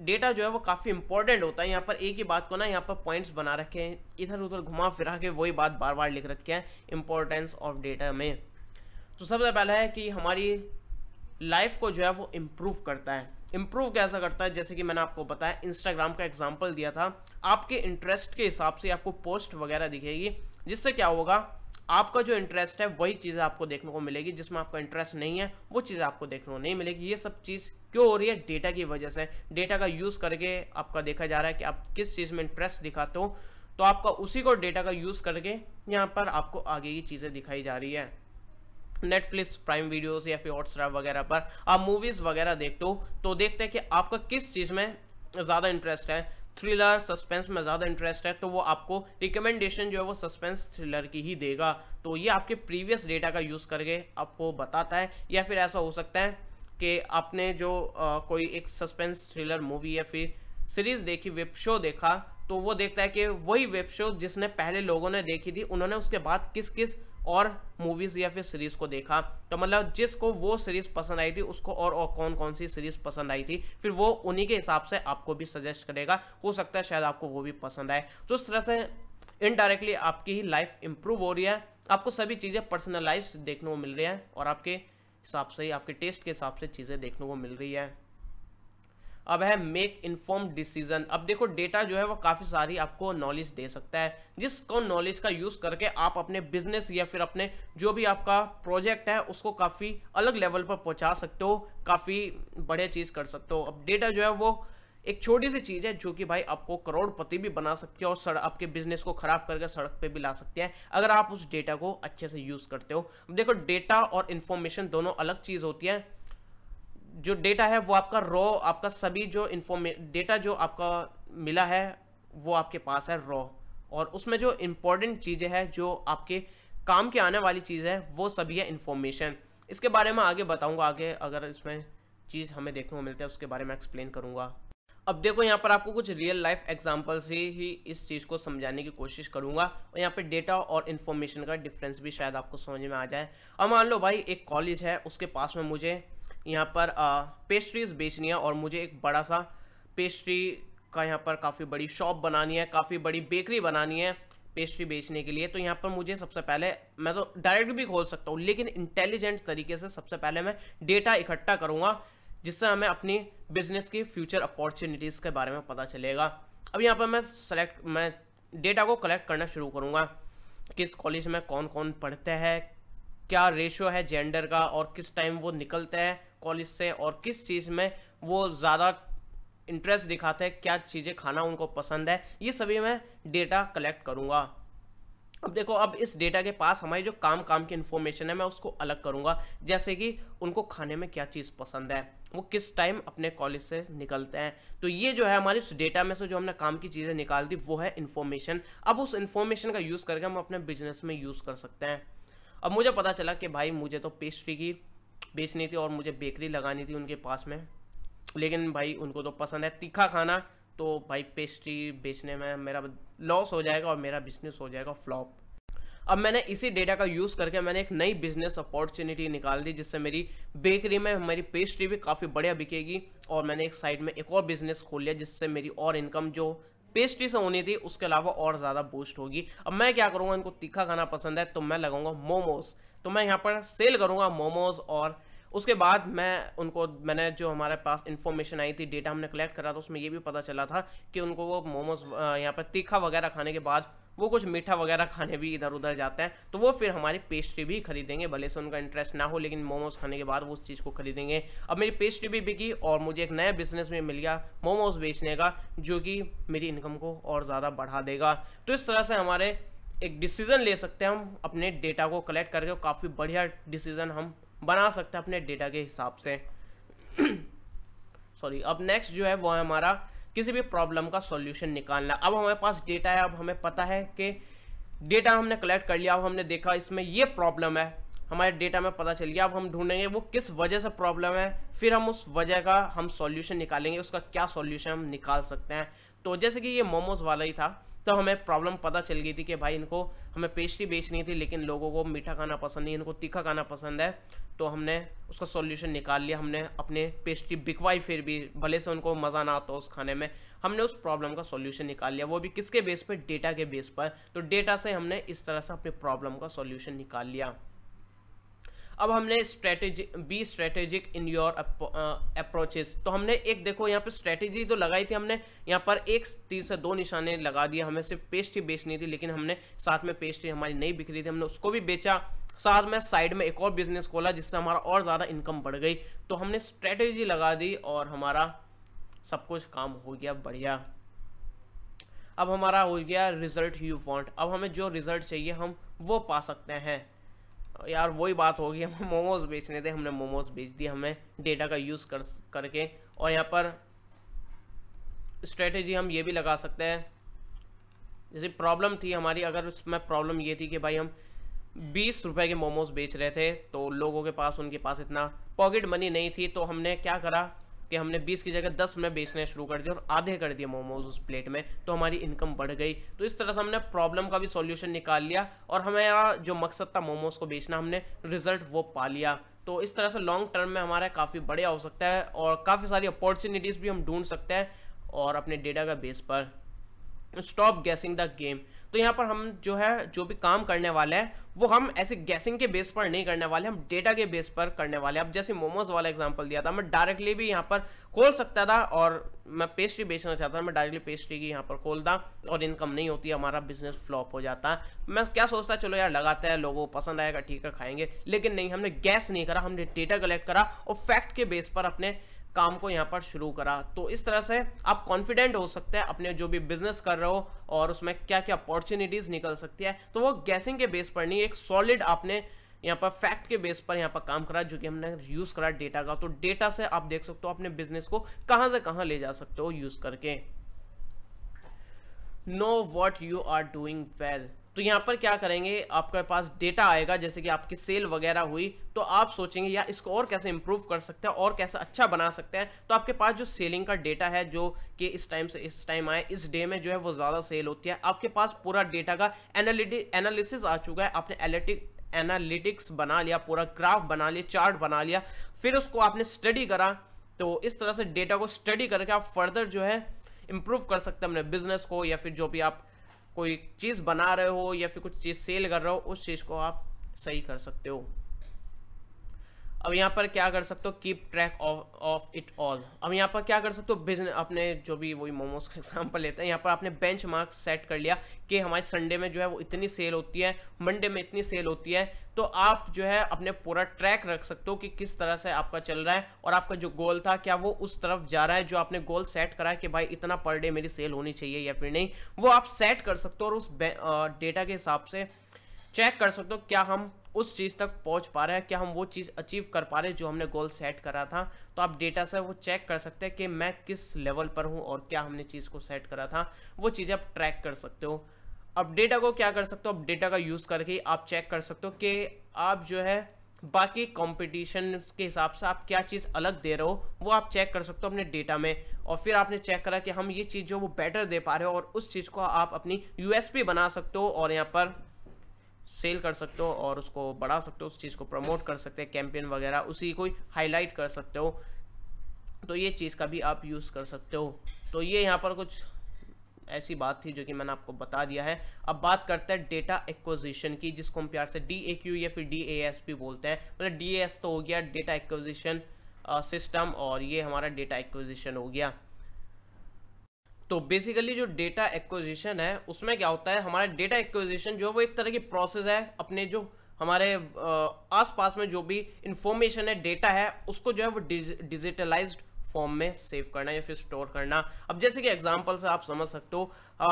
[SPEAKER 1] डेटा जो है वो काफ़ी इंपॉर्टेंट होता है यहाँ पर एक ही बात को ना यहाँ पर पॉइंट्स बना रखे हैं इधर उधर घुमा फिरा के वही बात बार बार लिख रखे हैं इंपॉर्टेंस ऑफ डेटा में तो सबसे पहला है कि हमारी लाइफ को जो है वो इम्प्रूव करता है इम्प्रूव कैसा करता है जैसे कि मैंने आपको बताया इंस्टाग्राम का एग्जाम्पल दिया था आपके इंटरेस्ट के हिसाब से आपको पोस्ट वगैरह दिखेगी जिससे क्या होगा आपका जो इंटरेस्ट है वही चीज़ आपको देखने को मिलेगी जिसमें आपका इंटरेस्ट नहीं है वो चीज़ आपको देखने को नहीं मिलेगी ये सब चीज़ क्यों हो रही है डेटा की वजह से डेटा का यूज़ करके आपका देखा जा रहा है कि आप किस चीज़ में इंटरेस्ट दिखाते हो तो आपका उसी को डेटा का यूज़ करके यहाँ पर आपको आगे की चीज़ें दिखाई जा रही है नेटफ्लिक्स प्राइम वीडियोस या फिर हॉटस्टार वगैरह पर आप मूवीज़ वगैरह देखते हो तो देखते हैं कि आपका किस चीज़ में ज़्यादा इंटरेस्ट है थ्रिलर सस्पेंस में ज़्यादा इंटरेस्ट है तो वो आपको रिकमेंडेशन जो है वो सस्पेंस थ्रिलर की ही देगा तो ये आपके प्रीवियस डेटा का यूज़ करके आपको बताता है या फिर ऐसा हो सकता है कि आपने जो आ, कोई एक सस्पेंस थ्रिलर मूवी या फिर सीरीज़ देखी वेब शो देखा तो वो देखता है कि वही वेब शो जिसने पहले लोगों ने देखी थी उन्होंने उसके बाद किस किस और मूवीज़ या फिर सीरीज़ को देखा तो मतलब जिसको वो सीरीज़ पसंद आई थी उसको और, और कौन कौन सी सीरीज़ पसंद आई थी फिर वो उन्हीं के हिसाब से आपको भी सजेस्ट करेगा हो सकता है शायद आपको वो भी पसंद आए तो उस तरह से इनडायरेक्टली आपकी ही लाइफ इम्प्रूव हो रही है आपको सभी चीज़ें पर्सनलाइज देखने को मिल रही है और आपके हिसाब से ही आपके टेस्ट के हिसाब से चीज़ें देखने को मिल रही है अब है मेक इन्फॉर्म डिसीजन अब देखो डेटा जो है वो काफ़ी सारी आपको नॉलेज दे सकता है जिसको नॉलेज का यूज़ करके आप अपने बिजनेस या फिर अपने जो भी आपका प्रोजेक्ट है उसको काफ़ी अलग लेवल पर पहुंचा सकते हो काफ़ी बढ़िया चीज़ कर सकते हो अब डेटा जो है वो एक छोटी सी चीज़ है जो कि भाई आपको करोड़पति भी बना सकती है और सड़क आपके बिजनेस को खराब करके सड़क पे भी ला सकते हैं अगर आप उस डेटा को अच्छे से यूज़ करते हो देखो डेटा और इन्फॉर्मेशन दोनों अलग चीज़ होती है जो डेटा है वो आपका रॉ आपका सभी जो इन्फॉर्मे डेटा जो आपका मिला है वो आपके पास है रॉ और उसमें जो इम्पोर्टेंट चीज़ें हैं जो आपके काम के आने वाली चीज़ है वो सभी है इन्फॉर्मेशन इसके बारे में आगे बताऊंगा आगे अगर इसमें चीज़ हमें देखने को मिलता है उसके बारे में एक्सप्लेन करूंगा अब देखो यहाँ पर आपको कुछ रियल लाइफ एग्जाम्पल से ही इस चीज़ को समझाने की कोशिश करूँगा और यहाँ पे डेटा और इन्फॉर्मेशन का डिफरेंस भी शायद आपको समझ में आ जाए अब मान लो भाई एक कॉलेज है उसके पास में मुझे यहाँ पर पेस्ट्रीज बेचनी है और मुझे एक बड़ा सा पेस्ट्री का यहाँ पर काफ़ी बड़ी शॉप बनानी है काफ़ी बड़ी बेकरी बनानी है पेस्ट्री बेचने के लिए तो यहाँ पर मुझे सबसे पहले मैं तो डायरेक्ट भी खोल सकता हूँ लेकिन इंटेलिजेंट तरीके से सबसे पहले मैं डेटा इकट्ठा करूँगा जिससे हमें अपनी बिजनेस की फ्यूचर अपॉर्चुनिटीज़ के बारे में पता चलेगा अब यहाँ पर मैं सेलेक्ट मैं डेटा को कलेक्ट करना शुरू करूँगा किस कॉलेज में कौन कौन पढ़ते हैं क्या रेशो है जेंडर का और किस टाइम वो निकलते हैं कॉलेज से और किस चीज़ में वो ज़्यादा इंटरेस्ट दिखाते हैं क्या चीज़ें खाना उनको पसंद है ये सभी मैं डेटा कलेक्ट करूँगा अब देखो अब इस डेटा के पास हमारी जो काम काम की इन्फॉर्मेशन है मैं उसको अलग करूँगा जैसे कि उनको खाने में क्या चीज़ पसंद है वो किस टाइम अपने कॉलेज से निकलते हैं तो ये जो है हमारे उस डेटा में से जो हमने काम की चीज़ें निकाल दी वो है इन्फॉर्मेशन अब उस इन्फॉर्मेशन का यूज़ करके हम अपने बिजनेस में यूज़ कर सकते हैं अब मुझे पता चला कि भाई मुझे तो पेस्ट्री की बेचनी थी और मुझे बेकरी लगानी थी उनके पास में लेकिन भाई उनको तो पसंद है तीखा खाना तो भाई पेस्ट्री बेचने में मेरा लॉस हो जाएगा और मेरा बिजनेस हो जाएगा फ्लॉप अब मैंने इसी डेटा का यूज़ करके मैंने एक नई बिजनेस अपॉर्चुनिटी निकाल दी जिससे मेरी बेकरी में मेरी पेस्ट्री भी काफ़ी बढ़िया बिकेगी और मैंने एक साइड में एक और बिजनेस खोल लिया जिससे मेरी और इनकम जो पेस्ट्री से होनी थी उसके अलावा और ज़्यादा बूस्ट होगी अब मैं क्या करूँगा इनको तीखा खाना पसंद है तो मैं लगाऊंगा मोमोज तो मैं यहाँ पर सेल करूँगा मोमोज और उसके बाद मैं उनको मैंने जो हमारे पास इन्फॉर्मेशन आई थी डेटा हमने कलेक्ट करा था उसमें ये भी पता चला था कि उनको वो मोमोज यहाँ पर तीखा वगैरह खाने के बाद वो कुछ मीठा वगैरह खाने भी इधर उधर जाते हैं तो वो फिर हमारी पेस्ट्री भी खरीदेंगे भले से उनका इंटरेस्ट ना हो लेकिन मोमोज खाने के बाद वो उस चीज़ को खरीदेंगे अब मेरी पेस्ट्री भी बिकी और मुझे एक नया बिजनेस में मिल गया मोमोज बेचने का जो कि मेरी इनकम को और ज़्यादा बढ़ा देगा तो इस तरह से हमारे एक डिसीज़न ले सकते हैं हम अपने डेटा को कलेक्ट करके काफ़ी बढ़िया डिसीज़न हम बना सकते हैं अपने डेटा के हिसाब से सॉरी अब नेक्स्ट जो है वो है हमारा किसी भी प्रॉब्लम का सॉल्यूशन निकालना अब हमारे पास डेटा है अब हमें पता है कि डेटा हमने कलेक्ट कर लिया अब हमने देखा इसमें ये प्रॉब्लम है हमारे डेटा में पता चल गया अब हम ढूंढेंगे वो किस वजह से प्रॉब्लम है फिर हम उस वजह का हम सॉल्यूशन निकालेंगे उसका क्या सॉल्यूशन हम निकाल सकते हैं तो जैसे कि ये मोमोज वाला ही था तो हमें प्रॉब्लम पता चल गई थी कि भाई इनको हमें पेस्ट्री बेचनी थी लेकिन लोगों को मीठा खाना पसंद नहीं इनको तीखा खाना पसंद है तो हमने उसका सॉल्यूशन निकाल लिया हमने अपने पेस्ट्री बिकवाई फिर भी भले से उनको मज़ा ना आता उस खाने में हमने उस प्रॉब्लम का सॉल्यूशन निकाल लिया वो भी किसके बेस पर डेटा के बेस पर तो डेटा से हमने इस तरह से अपने प्रॉब्लम का सॉल्यूशन निकाल लिया अब हमने strategic be strategic in your approaches तो हमने एक देखो यहाँ पर स्ट्रेटेजी तो लगाई थी हमने यहाँ पर एक तीन से दो निशाने लगा दिए हमें सिर्फ पेस्ट ही बेचनी थी लेकिन हमने साथ में पेस्ट हमारी नहीं बिक्री थी हमने उसको भी बेचा साथ में साइड में एक और बिजनेस खोला जिससे हमारा और ज़्यादा इनकम बढ़ गई तो हमने स्ट्रेटेजी लगा दी और हमारा सब कुछ काम हो गया बढ़िया अब हमारा हो गया रिजल्ट यू वांट अब हमें जो रिजल्ट चाहिए हम वो पा सकते हैं यार वही बात होगी हमें मोमोज बेचने थे हमने मोमोज बेच दिए हमें डेटा का यूज़ कर करके और यहाँ पर स्ट्रेटेजी हम ये भी लगा सकते हैं जैसे प्रॉब्लम थी हमारी अगर उसमें प्रॉब्लम ये थी कि भाई हम बीस रुपए के मोमोज बेच रहे थे तो लोगों के पास उनके पास इतना पॉकेट मनी नहीं थी तो हमने क्या करा कि हमने 20 की जगह 10 में बेचना शुरू कर दिया और आधे कर दिए मोमोज उस प्लेट में तो हमारी इनकम बढ़ गई तो इस तरह से हमने प्रॉब्लम का भी सॉल्यूशन निकाल लिया और हमारा जो मकसद था मोमोज को बेचना हमने रिजल्ट वो पा लिया तो इस तरह से लॉन्ग टर्म में हमारा काफ़ी बढ़िया हो सकता है और काफ़ी सारी अपॉर्चुनिटीज़ भी हम ढूंढ सकते हैं और अपने डेटा का बेस पर स्टॉप गैसिंग द गेम तो यहाँ पर हम जो है जो भी काम करने वाले हैं वो हम ऐसे गैसिंग के बेस पर नहीं करने वाले हम डेटा के बेस पर करने वाले अब जैसे मोमोज वाला एग्जांपल दिया था मैं डायरेक्टली भी यहाँ पर खोल सकता था और मैं पेस्ट्री बेचना चाहता था मैं डायरेक्टली पेस्ट्री की यहाँ पर खोलता और इनकम नहीं होती हमारा बिजनेस फ्लॉप हो जाता मैं क्या सोचता चलो यार लगाते हैं लोगों को पसंद आएगा ठीक है खाएंगे लेकिन नहीं हमने गैस नहीं करा हमने डेटा कलेक्ट करा और फैक्ट के बेस पर अपने काम को यहाँ पर शुरू करा तो इस तरह से आप कॉन्फिडेंट हो सकते हैं अपने जो भी बिजनेस कर रहे हो और उसमें क्या क्या अपॉर्चुनिटीज निकल सकती है तो वो गैसिंग के बेस पर नहीं एक सॉलिड आपने यहाँ पर फैक्ट के बेस पर यहाँ पर काम करा जो कि हमने यूज़ करा डेटा का तो डेटा से आप देख सकते हो अपने बिजनेस को कहाँ से कहाँ ले जा सकते हो यूज़ करके know what you are doing well तो यहाँ पर क्या करेंगे आपके पास डेटा आएगा जैसे कि आपकी सेल वगैरह हुई तो आप सोचेंगे या इसको और कैसे इंप्रूव कर सकते हैं और कैसे अच्छा बना सकते हैं तो आपके पास जो सेलिंग का डेटा है जो कि इस टाइम से इस टाइम आए इस डे में जो है वो ज़्यादा सेल होती है आपके पास पूरा डेटा का एनालिसिस आ चुका है आपने एलिटिक एनालिटिक्स बना लिया पूरा ग्राफ बना लिया चार्ट बना लिया फिर उसको आपने स्टडी करा तो इस तरह से डेटा को स्टडी करके आप फर्दर जो है इम्प्रूव कर सकते हैं अपने बिजनेस को या फिर जो भी आप कोई चीज़ बना रहे हो या फिर कुछ चीज़ सेल कर रहे हो उस चीज़ को आप सही कर सकते हो अब यहाँ पर क्या कर सकते हो keep track of it all अब यहाँ पर क्या कर सकते हो बिजनेस अपने जो भी वही मोमोज का एग्जाम्पल लेते हैं यहाँ पर आपने बेंच मार्क सेट कर लिया कि हमारे संडे में जो है वो इतनी सेल होती है मंडे में इतनी सेल होती है तो आप जो है अपने पूरा ट्रैक रख सकते हो कि किस तरह से आपका चल रहा है और आपका जो गोल था क्या वो उस तरफ जा रहा है जो आपने गोल सेट करा है कि भाई इतना पर डे मेरी सेल होनी चाहिए या फिर नहीं वो आप सेट कर सकते हो और उस डेटा के हिसाब से चेक कर सकते हो क्या हम उस चीज़ तक पहुंच पा रहे हैं क्या हम वो चीज़ अचीव कर पा रहे हैं जो हमने गोल सेट करा था तो आप डेटा से वो चेक कर सकते हैं कि मैं किस लेवल पर हूँ और क्या हमने चीज़ को सेट करा था वो चीज़ें आप ट्रैक कर सकते हो अब डेटा को क्या कर सकते हो अब डेटा का यूज़ करके आप चेक कर सकते हो कि आप जो है बाकी कॉम्पिटिशन के हिसाब से आप क्या चीज़ अलग दे रहे हो वो आप चेक कर सकते हो अपने डेटा में और फिर आपने चेक करा कि हम ये चीज़ जो वो बेटर दे पा रहे हो और उस चीज़ को आप अपनी यूएसपी बना सकते हो और यहाँ पर सेल कर सकते हो और उसको बढ़ा सकते हो उस चीज़ को प्रमोट कर सकते हैं कैंपेन वगैरह उसी को हाईलाइट कर सकते हो तो ये चीज़ का भी आप यूज़ कर सकते हो तो ये यहाँ पर कुछ ऐसी बात थी जो कि मैंने आपको बता दिया है अब बात करते हैं डेटा एक्विजिशन की जिसको हम प्यार से डी ए क्यू या फिर डी ए एस भी बोलते हैं मतलब डी ए एस तो हो गया डेटा एक्विजिशन सिस्टम और ये हमारा डेटा एक्विजिशन हो गया तो बेसिकली जो डेटा एक्विजिशन है उसमें क्या होता है हमारा डेटा एक्विजिशन जो है वो एक तरह की प्रोसेस है अपने जो हमारे आसपास में जो भी इंफॉर्मेशन है डेटा है उसको जो है वो डिजिटलाइज फॉर्म में सेव करना या फिर स्टोर करना अब जैसे कि एग्जाम्पल से आप समझ सकते हो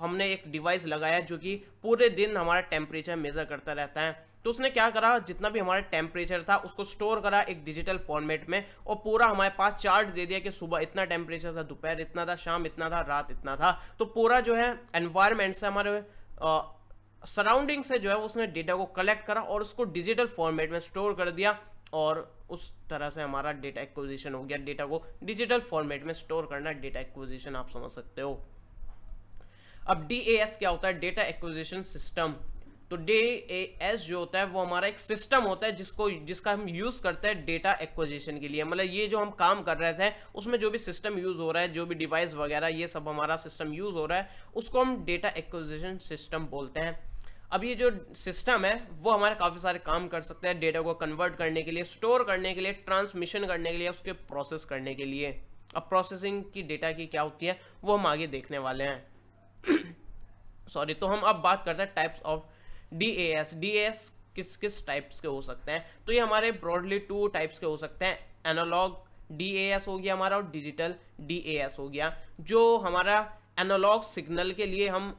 [SPEAKER 1] हमने एक डिवाइस लगाया जो कि पूरे दिन हमारा टेम्परेचर मेज़र करता रहता है तो उसने क्या करा जितना भी हमारा टेम्परेचर था उसको स्टोर करा एक डिजिटल फॉर्मेट में और पूरा हमारे पास चार्ट दे दिया कि सुबह इतना टेम्परेचर था दोपहर इतना था शाम इतना था रात इतना था तो पूरा जो है एनवायरमेंट से हमारे सराउंडिंग से जो है उसने डेटा को कलेक्ट करा और उसको डिजिटल फॉर्मेट में स्टोर कर दिया और उस तरह से हमारा डेटा एक्विजिशन हो गया डेटा को डिजिटल फॉर्मेट में स्टोर करना डेटा एक्विजिशन आप समझ सकते हो अब डी क्या होता है डेटा एक्विजिशन सिस्टम तो डे ए एस जो होता है वो हमारा एक सिस्टम होता है जिसको जिसका हम यूज़ करते हैं डेटा एक्विजिशन के लिए मतलब ये जो हम काम कर रहे थे उसमें जो भी सिस्टम यूज़ हो रहा है जो भी डिवाइस वगैरह ये सब हमारा सिस्टम यूज़ हो रहा है उसको हम डेटा एक्विजिशन सिस्टम बोलते हैं अब ये जो सिस्टम है वो हमारे काफ़ी सारे काम कर सकते हैं डेटा को कन्वर्ट करने के लिए स्टोर करने के लिए ट्रांसमिशन करने के लिए उसके प्रोसेस करने के लिए अब प्रोसेसिंग की डेटा की क्या होती है वो हम आगे देखने वाले हैं सॉरी तो हम अब बात करते हैं types of D A S D S किस किस टाइप्स के हो सकते हैं तो ये हमारे ब्रॉडली टू टाइप्स के हो सकते हैं एनालॉग डी ए एस हो गया हमारा और डिजिटल डी ए एस हो गया जो हमारा एनालॉग सिग्नल के लिए हम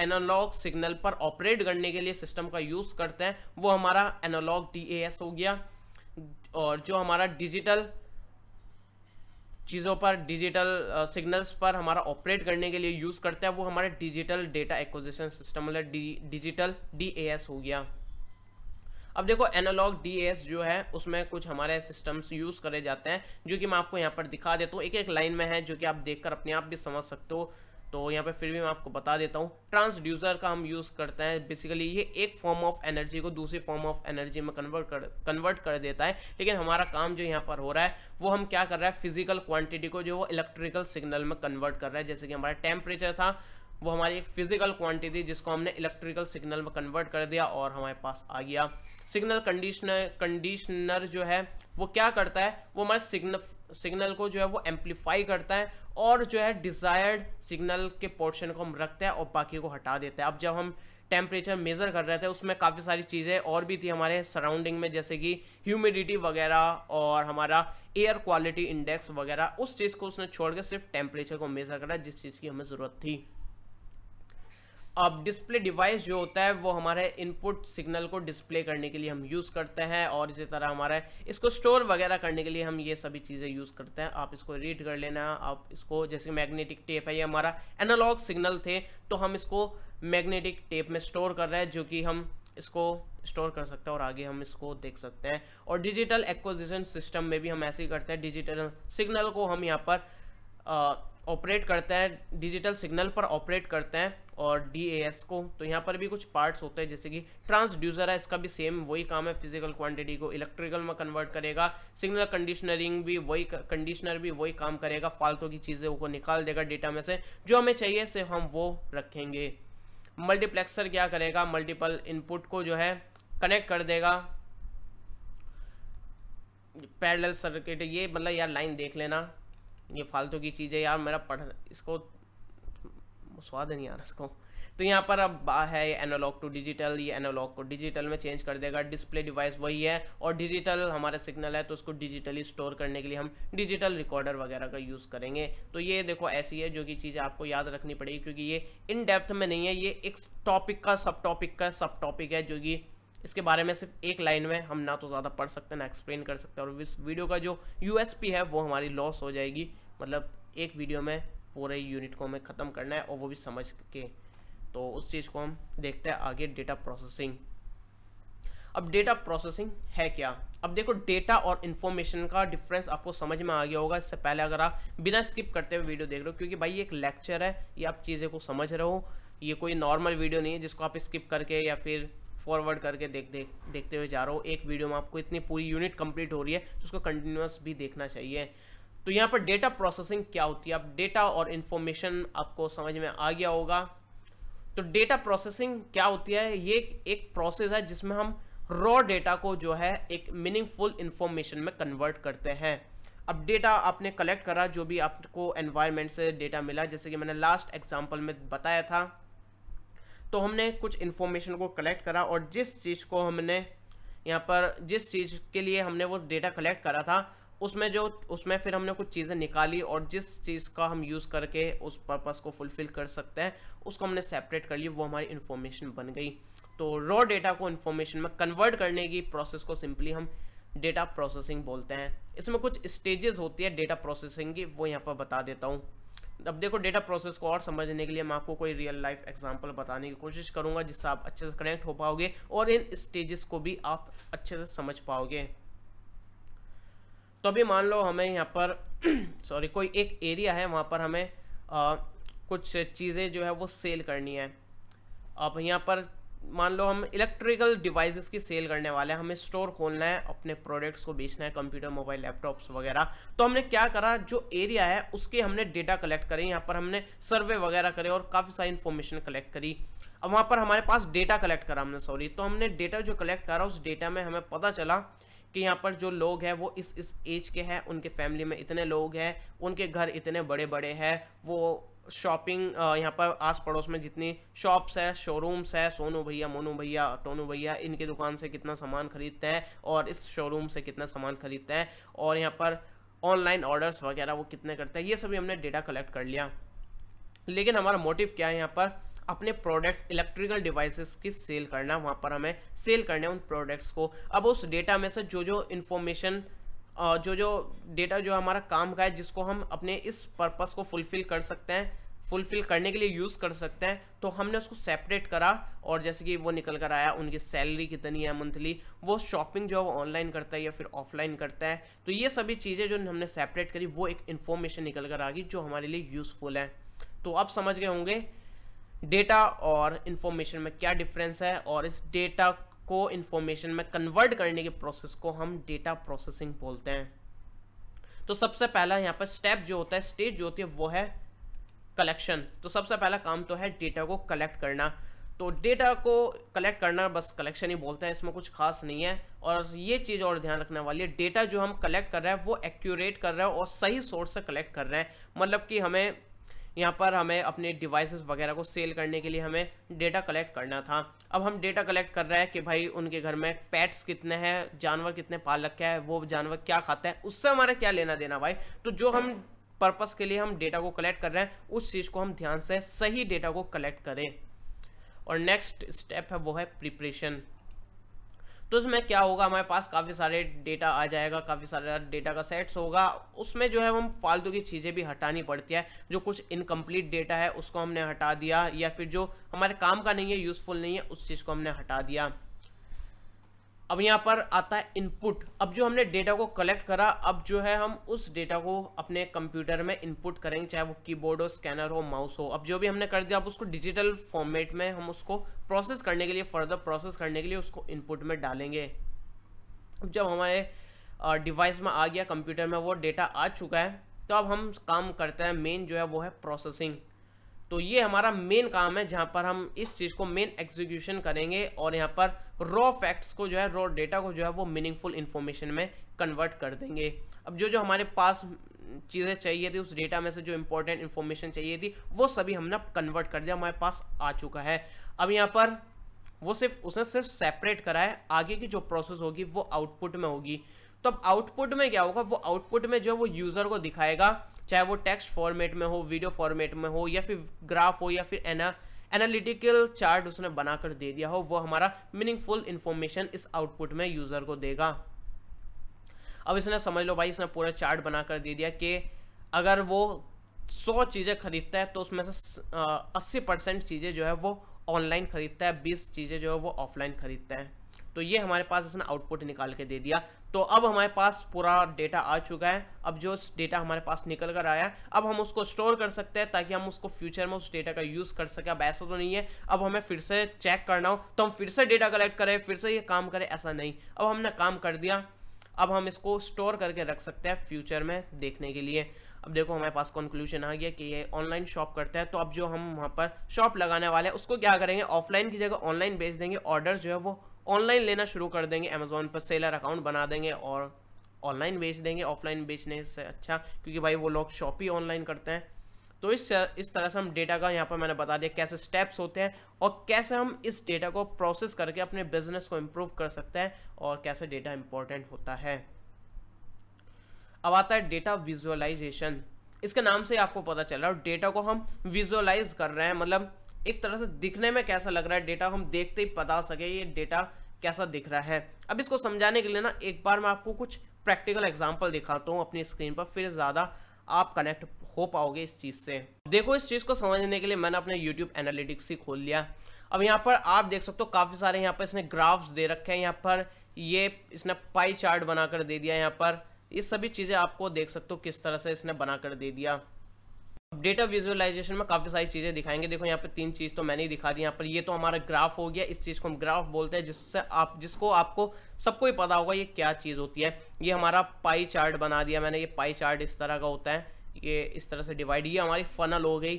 [SPEAKER 1] एनालॉग सिग्नल पर ऑपरेट करने के लिए सिस्टम का यूज़ करते हैं वो हमारा एनालॉग डी ए एस हो गया और जो हमारा डिजिटल चीज़ों पर डिजिटल सिग्नल्स पर हमारा ऑपरेट करने के लिए यूज़ करता है वो हमारे डिजिटल डेटा एक्विजिशन सिस्टम मतलब डिजिटल डी हो गया अब देखो एनालॉग डी जो है उसमें कुछ हमारे सिस्टम्स यूज़ करे जाते हैं जो कि मैं आपको यहाँ पर दिखा देता हूँ एक एक लाइन में है जो कि आप देखकर अपने आप भी समझ सकते हो तो यहाँ पे फिर भी मैं आपको बता देता हूँ ट्रांसड्यूसर का हम यूज़ करते हैं बेसिकली ये एक फॉर्म ऑफ एनर्जी को दूसरी फॉर्म ऑफ एनर्जी में कन्वर्ट कर कन्वर्ट कर देता है लेकिन हमारा काम जो यहाँ पर हो रहा है वो हम क्या कर रहे हैं फिजिकल क्वांटिटी को जो वो इलेक्ट्रिकल सिग्नल में कन्वर्ट कर रहे हैं जैसे कि हमारा टेम्परेचर था वो हमारी एक फिजिकल क्वांटिटी जिसको हमने इलेक्ट्रिकल सिग्नल में कन्वर्ट कर दिया और हमारे पास आ गया सिग्नल कंडीशनर कंडीशनर जो है वो क्या करता है वो हमारे सिग्नल सिग्नल को जो है वो एम्पलीफाई करता है और जो है डिज़ायर्ड सिग्नल के पोर्शन को हम रखते हैं और बाकी को हटा देते हैं अब जब हम टेम्परेचर मेज़र कर रहे थे उसमें काफ़ी सारी चीज़ें और भी थी हमारे सराउंडिंग में जैसे कि ह्यूमिडिटी वगैरह और हमारा एयर क्वालिटी इंडेक्स वगैरह उस चीज़ को उसने छोड़ के सिर्फ टेम्परेचर को मेज़र करा जिस चीज़ की हमें ज़रूरत थी अब डिस्प्ले डिवाइस जो होता है वो हमारे इनपुट सिग्नल को डिस्प्ले करने के लिए हम यूज़ करते हैं और इसी तरह हमारा इसको स्टोर वगैरह करने के लिए हम ये सभी चीज़ें यूज़ करते हैं आप इसको रीड कर लेना आप इसको जैसे मैग्नेटिक टेप है ये हमारा एनालॉग सिग्नल थे तो हम इसको मैग्नेटिक टेप में स्टोर कर रहे हैं जो कि हम इसको स्टोर कर सकते हैं और आगे हम इसको देख सकते हैं और डिजिटल एक्विजिशन सिस्टम में भी हम ऐसे ही करते हैं डिजिटल सिग्नल को हम यहाँ पर आ, ऑपरेट करता है डिजिटल सिग्नल पर ऑपरेट करते हैं और डी को तो यहाँ पर भी कुछ पार्ट्स होते हैं जैसे कि ट्रांसड्यूसर है इसका भी सेम वही काम है फिजिकल क्वांटिटी को इलेक्ट्रिकल में कन्वर्ट करेगा सिग्नल कंडीशनरिंग भी वही कंडीशनर भी वही काम करेगा फालतू की वो को निकाल देगा डेटा में से जो हमें चाहिए से हम वो रखेंगे मल्टीप्लेक्सर क्या करेगा मल्टीपल इनपुट को जो है कनेक्ट कर देगा पैरेलल सर्किट ये मतलब यार लाइन देख लेना ये फालतू की चीज़ है यार मेरा पढ़ इसको स्वाद नहीं आ रहा इसको तो यहाँ पर अब है एनालॉग टू डिजिटल ये एनालॉग को डिजिटल में चेंज कर देगा डिस्प्ले डिवाइस वही है और डिजिटल हमारा सिग्नल है तो उसको डिजिटली स्टोर करने के लिए हम डिजिटल रिकॉर्डर वगैरह का यूज़ करेंगे तो ये देखो ऐसी है जो कि चीज़ें आपको याद रखनी पड़ेगी क्योंकि ये इन डेप्थ में नहीं है ये एक टॉपिक का सब टॉपिक का सब टॉपिक है जो कि इसके बारे में सिर्फ एक लाइन में हम ना तो ज़्यादा पढ़ सकते हैं ना एक्सप्लेन कर सकते हैं और इस वीडियो का जो यूएसपी है वो हमारी लॉस हो जाएगी मतलब एक वीडियो में पूरे यूनिट को हमें ख़त्म करना है और वो भी समझ के तो उस चीज़ को हम देखते हैं आगे डेटा प्रोसेसिंग अब डेटा प्रोसेसिंग है क्या अब देखो डेटा और इन्फॉर्मेशन का डिफरेंस आपको समझ में आ गया होगा इससे पहले अगर आप बिना स्किप करते हुए वीडियो देख रहे हो क्योंकि भाई ये एक लेक्चर है ये आप चीज़ें को समझ रहे हो ये कोई नॉर्मल वीडियो नहीं है जिसको आप स्किप करके या फिर फॉरवर्ड करके देख देख देखते हुए जा रहे हो एक वीडियो में आपको इतनी पूरी यूनिट कंप्लीट हो रही है तो उसको कंटिन्यूस भी देखना चाहिए तो यहाँ पर डेटा प्रोसेसिंग क्या होती है आप डेटा और इन्फॉर्मेशन आपको समझ में आ गया होगा तो डेटा प्रोसेसिंग क्या होती है ये एक प्रोसेस है जिसमें हम रॉ डेटा को जो है एक मीनिंगफुल इन्फॉर्मेशन में कन्वर्ट करते हैं अब डेटा आपने कलेक्ट करा जो भी आपको एनवायरमेंट से डेटा मिला जैसे कि मैंने लास्ट एग्जाम्पल में बताया था तो हमने कुछ इन्फॉर्मेशन को कलेक्ट करा और जिस चीज़ को हमने यहाँ पर जिस चीज़ के लिए हमने वो डेटा कलेक्ट करा था उसमें जो उसमें फिर हमने कुछ चीज़ें निकाली और जिस चीज़ का हम यूज़ करके उस पर्पस को फुलफ़िल कर सकते हैं उसको हमने सेपरेट कर लिया वो हमारी इन्फॉर्मेशन बन गई तो रॉ डेटा को इन्फॉर्मेशन में कन्वर्ट करने की प्रोसेस को सिंपली हम डेटा प्रोसेसिंग बोलते हैं इसमें कुछ स्टेजेस होती है डेटा प्रोसेसिंग की वो यहाँ पर बता देता हूँ अब देखो डेटा प्रोसेस को और समझने के लिए मैं आपको कोई रियल लाइफ एग्जांपल बताने की कोशिश करूँगा जिससे आप अच्छे से कनेक्ट हो पाओगे और इन स्टेजेस को भी आप अच्छे से समझ पाओगे तो अभी मान लो हमें यहाँ पर सॉरी कोई एक एरिया है वहाँ पर हमें आ, कुछ चीज़ें जो है वो सेल करनी है अब यहाँ पर मान लो हम इलेक्ट्रिकल डिवाइसेस की सेल करने वाले हैं हमें स्टोर खोलना है अपने प्रोडक्ट्स को बेचना है कंप्यूटर मोबाइल लैपटॉप्स वगैरह तो हमने क्या करा जो एरिया है उसके हमने डेटा कलेक्ट करे यहाँ पर हमने सर्वे वगैरह करे और काफ़ी सारी इन्फॉर्मेशन कलेक्ट करी अब वहाँ पर हमारे पास डेटा कलेक्ट करा हमने सॉरी तो हमने डेटा जो कलेक्ट करा उस डेटा में हमें पता चला कि यहाँ पर जो लोग हैं वो इस इस एज के हैं उनके फैमिली में इतने लोग हैं उनके घर इतने बड़े बड़े हैं वो शॉपिंग यहाँ पर आस पड़ोस में जितनी शॉप्स है शोरूम्स है सोनू भैया मोनू भैया टोनू भैया इनके दुकान से कितना सामान खरीदते हैं और इस शोरूम से कितना सामान खरीदते हैं और यहाँ पर ऑनलाइन ऑर्डर्स वगैरह वो कितने करते हैं ये सभी हमने डेटा कलेक्ट कर लिया लेकिन हमारा मोटिव क्या है यहाँ पर अपने प्रोडक्ट्स इलेक्ट्रिकल डिवाइसेस की सेल करना वहाँ पर हमें सेल करने उन प्रोडक्ट्स को अब उस डेटा में से जो जो इन्फॉर्मेशन जो जो डेटा जो हमारा काम का है जिसको हम अपने इस पर्पस को फुलफिल कर सकते हैं फुलफिल करने के लिए यूज़ कर सकते हैं तो हमने उसको सेपरेट करा और जैसे कि वो निकल कर आया उनकी सैलरी कितनी है मंथली वो शॉपिंग जो है वो ऑनलाइन करता है या फिर ऑफलाइन करता है तो ये सभी चीज़ें जो हमने सेपरेट करी वो एक इन्फॉर्मेशन निकल कर आ गई जो हमारे लिए यूज़फुल है तो आप समझ गए होंगे डेटा और इन्फॉर्मेशन में क्या डिफरेंस है और इस डेटा को इन्फॉर्मेशन में कन्वर्ट करने के प्रोसेस को हम डेटा प्रोसेसिंग बोलते हैं तो सबसे पहला यहाँ पर स्टेप जो होता है स्टेज जो होती है वो है कलेक्शन तो सबसे पहला काम तो है डेटा को कलेक्ट करना तो डेटा को कलेक्ट करना बस कलेक्शन ही बोलते हैं इसमें कुछ खास नहीं है और ये चीज़ और ध्यान रखने वाली है डेटा जो हम कलेक्ट कर रहे हैं वो एक्यूरेट कर रहे हैं और सही सोर्स से कलेक्ट कर रहे हैं मतलब कि हमें यहाँ पर हमें अपने डिवाइसेस वगैरह को सेल करने के लिए हमें डेटा कलेक्ट करना था अब हम डेटा कलेक्ट कर रहे हैं कि भाई उनके घर में पेट्स कितने हैं जानवर कितने पाल रखे हैं वो जानवर क्या खाते हैं उससे हमारा क्या लेना देना भाई तो जो हम पर्पज़ के लिए हम डेटा को कलेक्ट कर रहे हैं उस चीज़ को हम ध्यान से सही डेटा को कलेक्ट करें और नेक्स्ट स्टेप है वो है प्रिपरेशन तो इसमें क्या होगा हमारे पास काफ़ी सारे डेटा आ जाएगा काफ़ी सारा डेटा का सेट्स होगा उसमें जो है हम फालतू की चीज़ें भी हटानी पड़ती है जो कुछ इनकम्प्लीट डेटा है उसको हमने हटा दिया या फिर जो हमारे काम का नहीं है यूज़फुल नहीं है उस चीज़ को हमने हटा दिया अब यहाँ पर आता है इनपुट अब जो हमने डेटा को कलेक्ट करा अब जो है हम उस डेटा को अपने कंप्यूटर में इनपुट करेंगे चाहे वो कीबोर्ड हो स्कैनर हो माउस हो अब जो भी हमने कर दिया अब उसको डिजिटल फॉर्मेट में हम उसको प्रोसेस करने के लिए फर्दर प्रोसेस करने के लिए उसको इनपुट में डालेंगे अब जब हमारे डिवाइस में आ गया कंप्यूटर में वो डेटा आ चुका है तो अब हम काम करते हैं मेन जो है वो है प्रोसेसिंग तो ये हमारा मेन काम है जहाँ पर हम इस चीज़ को मेन एग्जीक्यूशन करेंगे और यहाँ पर रॉ फैक्ट्स को जो है रॉ डेटा को जो है वो मीनिंगफुल इन्फॉर्मेशन में कन्वर्ट कर देंगे अब जो जो हमारे पास चीज़ें चाहिए थी उस डेटा में से जो इम्पोर्टेंट इन्फॉर्मेशन चाहिए थी वो सभी हमने कन्वर्ट कर दिया हमारे पास आ चुका है अब यहाँ पर वो सिर्फ उसने सिर्फ सेपरेट करा है आगे की जो प्रोसेस होगी वो आउटपुट में होगी तो अब आउटपुट में क्या होगा वो आउटपुट में जो है वो यूज़र को दिखाएगा चाहे वो टेक्स्ट फॉर्मेट में हो वीडियो फॉर्मेट में हो या फिर ग्राफ हो या फिर एना एनालिटिकल चार्ट उसने बनाकर दे दिया हो वो हमारा मीनिंगफुल इन्फॉर्मेशन इस आउटपुट में यूज़र को देगा अब इसने समझ लो भाई इसने पूरा चार्ट बनाकर दे दिया कि अगर वो सौ चीज़ें खरीदता है तो उसमें से अस्सी परसेंट चीज़ें जो है वो ऑनलाइन खरीदता है बीस चीज़ें जो है वो ऑफलाइन खरीदता है तो ये हमारे पास इसने आउटपुट निकाल के दे दिया तो अब हमारे पास पूरा डेटा आ चुका है अब जो डेटा हमारे पास निकल कर आया अब हम उसको स्टोर कर सकते हैं ताकि हम उसको फ्यूचर में उस डेटा का यूज़ कर सकें अब ऐसा तो नहीं है अब हमें फिर से चेक करना हो तो हम फिर से डेटा कलेक्ट करें फिर से ये काम करें ऐसा नहीं अब हमने काम कर दिया अब हम इसको स्टोर करके रख सकते हैं फ्यूचर में देखने के लिए अब देखो हमारे पास कंक्लूजन आ गया कि ये ऑनलाइन शॉप करता है तो अब जो हम वहाँ पर शॉप लगाने वाले हैं उसको क्या करेंगे ऑफलाइन की जगह ऑनलाइन बेच देंगे ऑर्डर जो है वो ऑनलाइन लेना शुरू कर देंगे अमेज़ोन पर सेलर अकाउंट बना देंगे और ऑनलाइन बेच देंगे ऑफलाइन बेचने से अच्छा क्योंकि भाई वो लोग शॉप ही ऑनलाइन करते हैं तो इस इस तरह से हम डेटा का यहाँ पर मैंने बता दिया कैसे स्टेप्स होते हैं और कैसे हम इस डेटा को प्रोसेस करके अपने बिजनेस को इम्प्रूव कर सकते हैं और कैसे डेटा इम्पोर्टेंट होता है अब आता है डेटा विजुअलाइजेशन इसके नाम से आपको पता चल रहा है डेटा को हम विजुअलाइज कर रहे हैं मतलब एक तरह से दिखने में कैसा लग रहा है डेटा हम देखते ही पता सके ये डेटा कैसा दिख रहा है अब इसको समझाने के लिए ना एक बार मैं आपको कुछ प्रैक्टिकल एग्जाम्पल दिखाता हूँ अपनी स्क्रीन पर फिर ज़्यादा आप कनेक्ट हो पाओगे इस चीज़ से देखो इस चीज़ को समझने के लिए मैंने अपने यूट्यूब एनालिटिक्स ही खोल लिया अब यहाँ पर आप देख सकते हो काफ़ी सारे यहाँ पर इसने ग्राफ्स दे रखे हैं यहाँ पर ये इसने पाई चार्ट बनाकर दे दिया यहाँ पर ये सभी चीज़ें आपको देख सकते हो किस तरह से इसने बनाकर दे दिया डेटा विजुअलाइजेशन में काफ़ी सारी चीज़ें दिखाएंगे देखो यहाँ पे तीन चीज़ तो मैंने ही दिखा दी यहाँ पर ये तो हमारा ग्राफ हो गया इस चीज़ को हम ग्राफ बोलते हैं जिससे आप जिसको आपको सबको ही पता होगा ये क्या चीज़ होती है ये हमारा पाई चार्ट बना दिया मैंने ये पाई चार्ट इस तरह का होता है ये इस तरह से डिवाइड ये हमारी फनल हो गई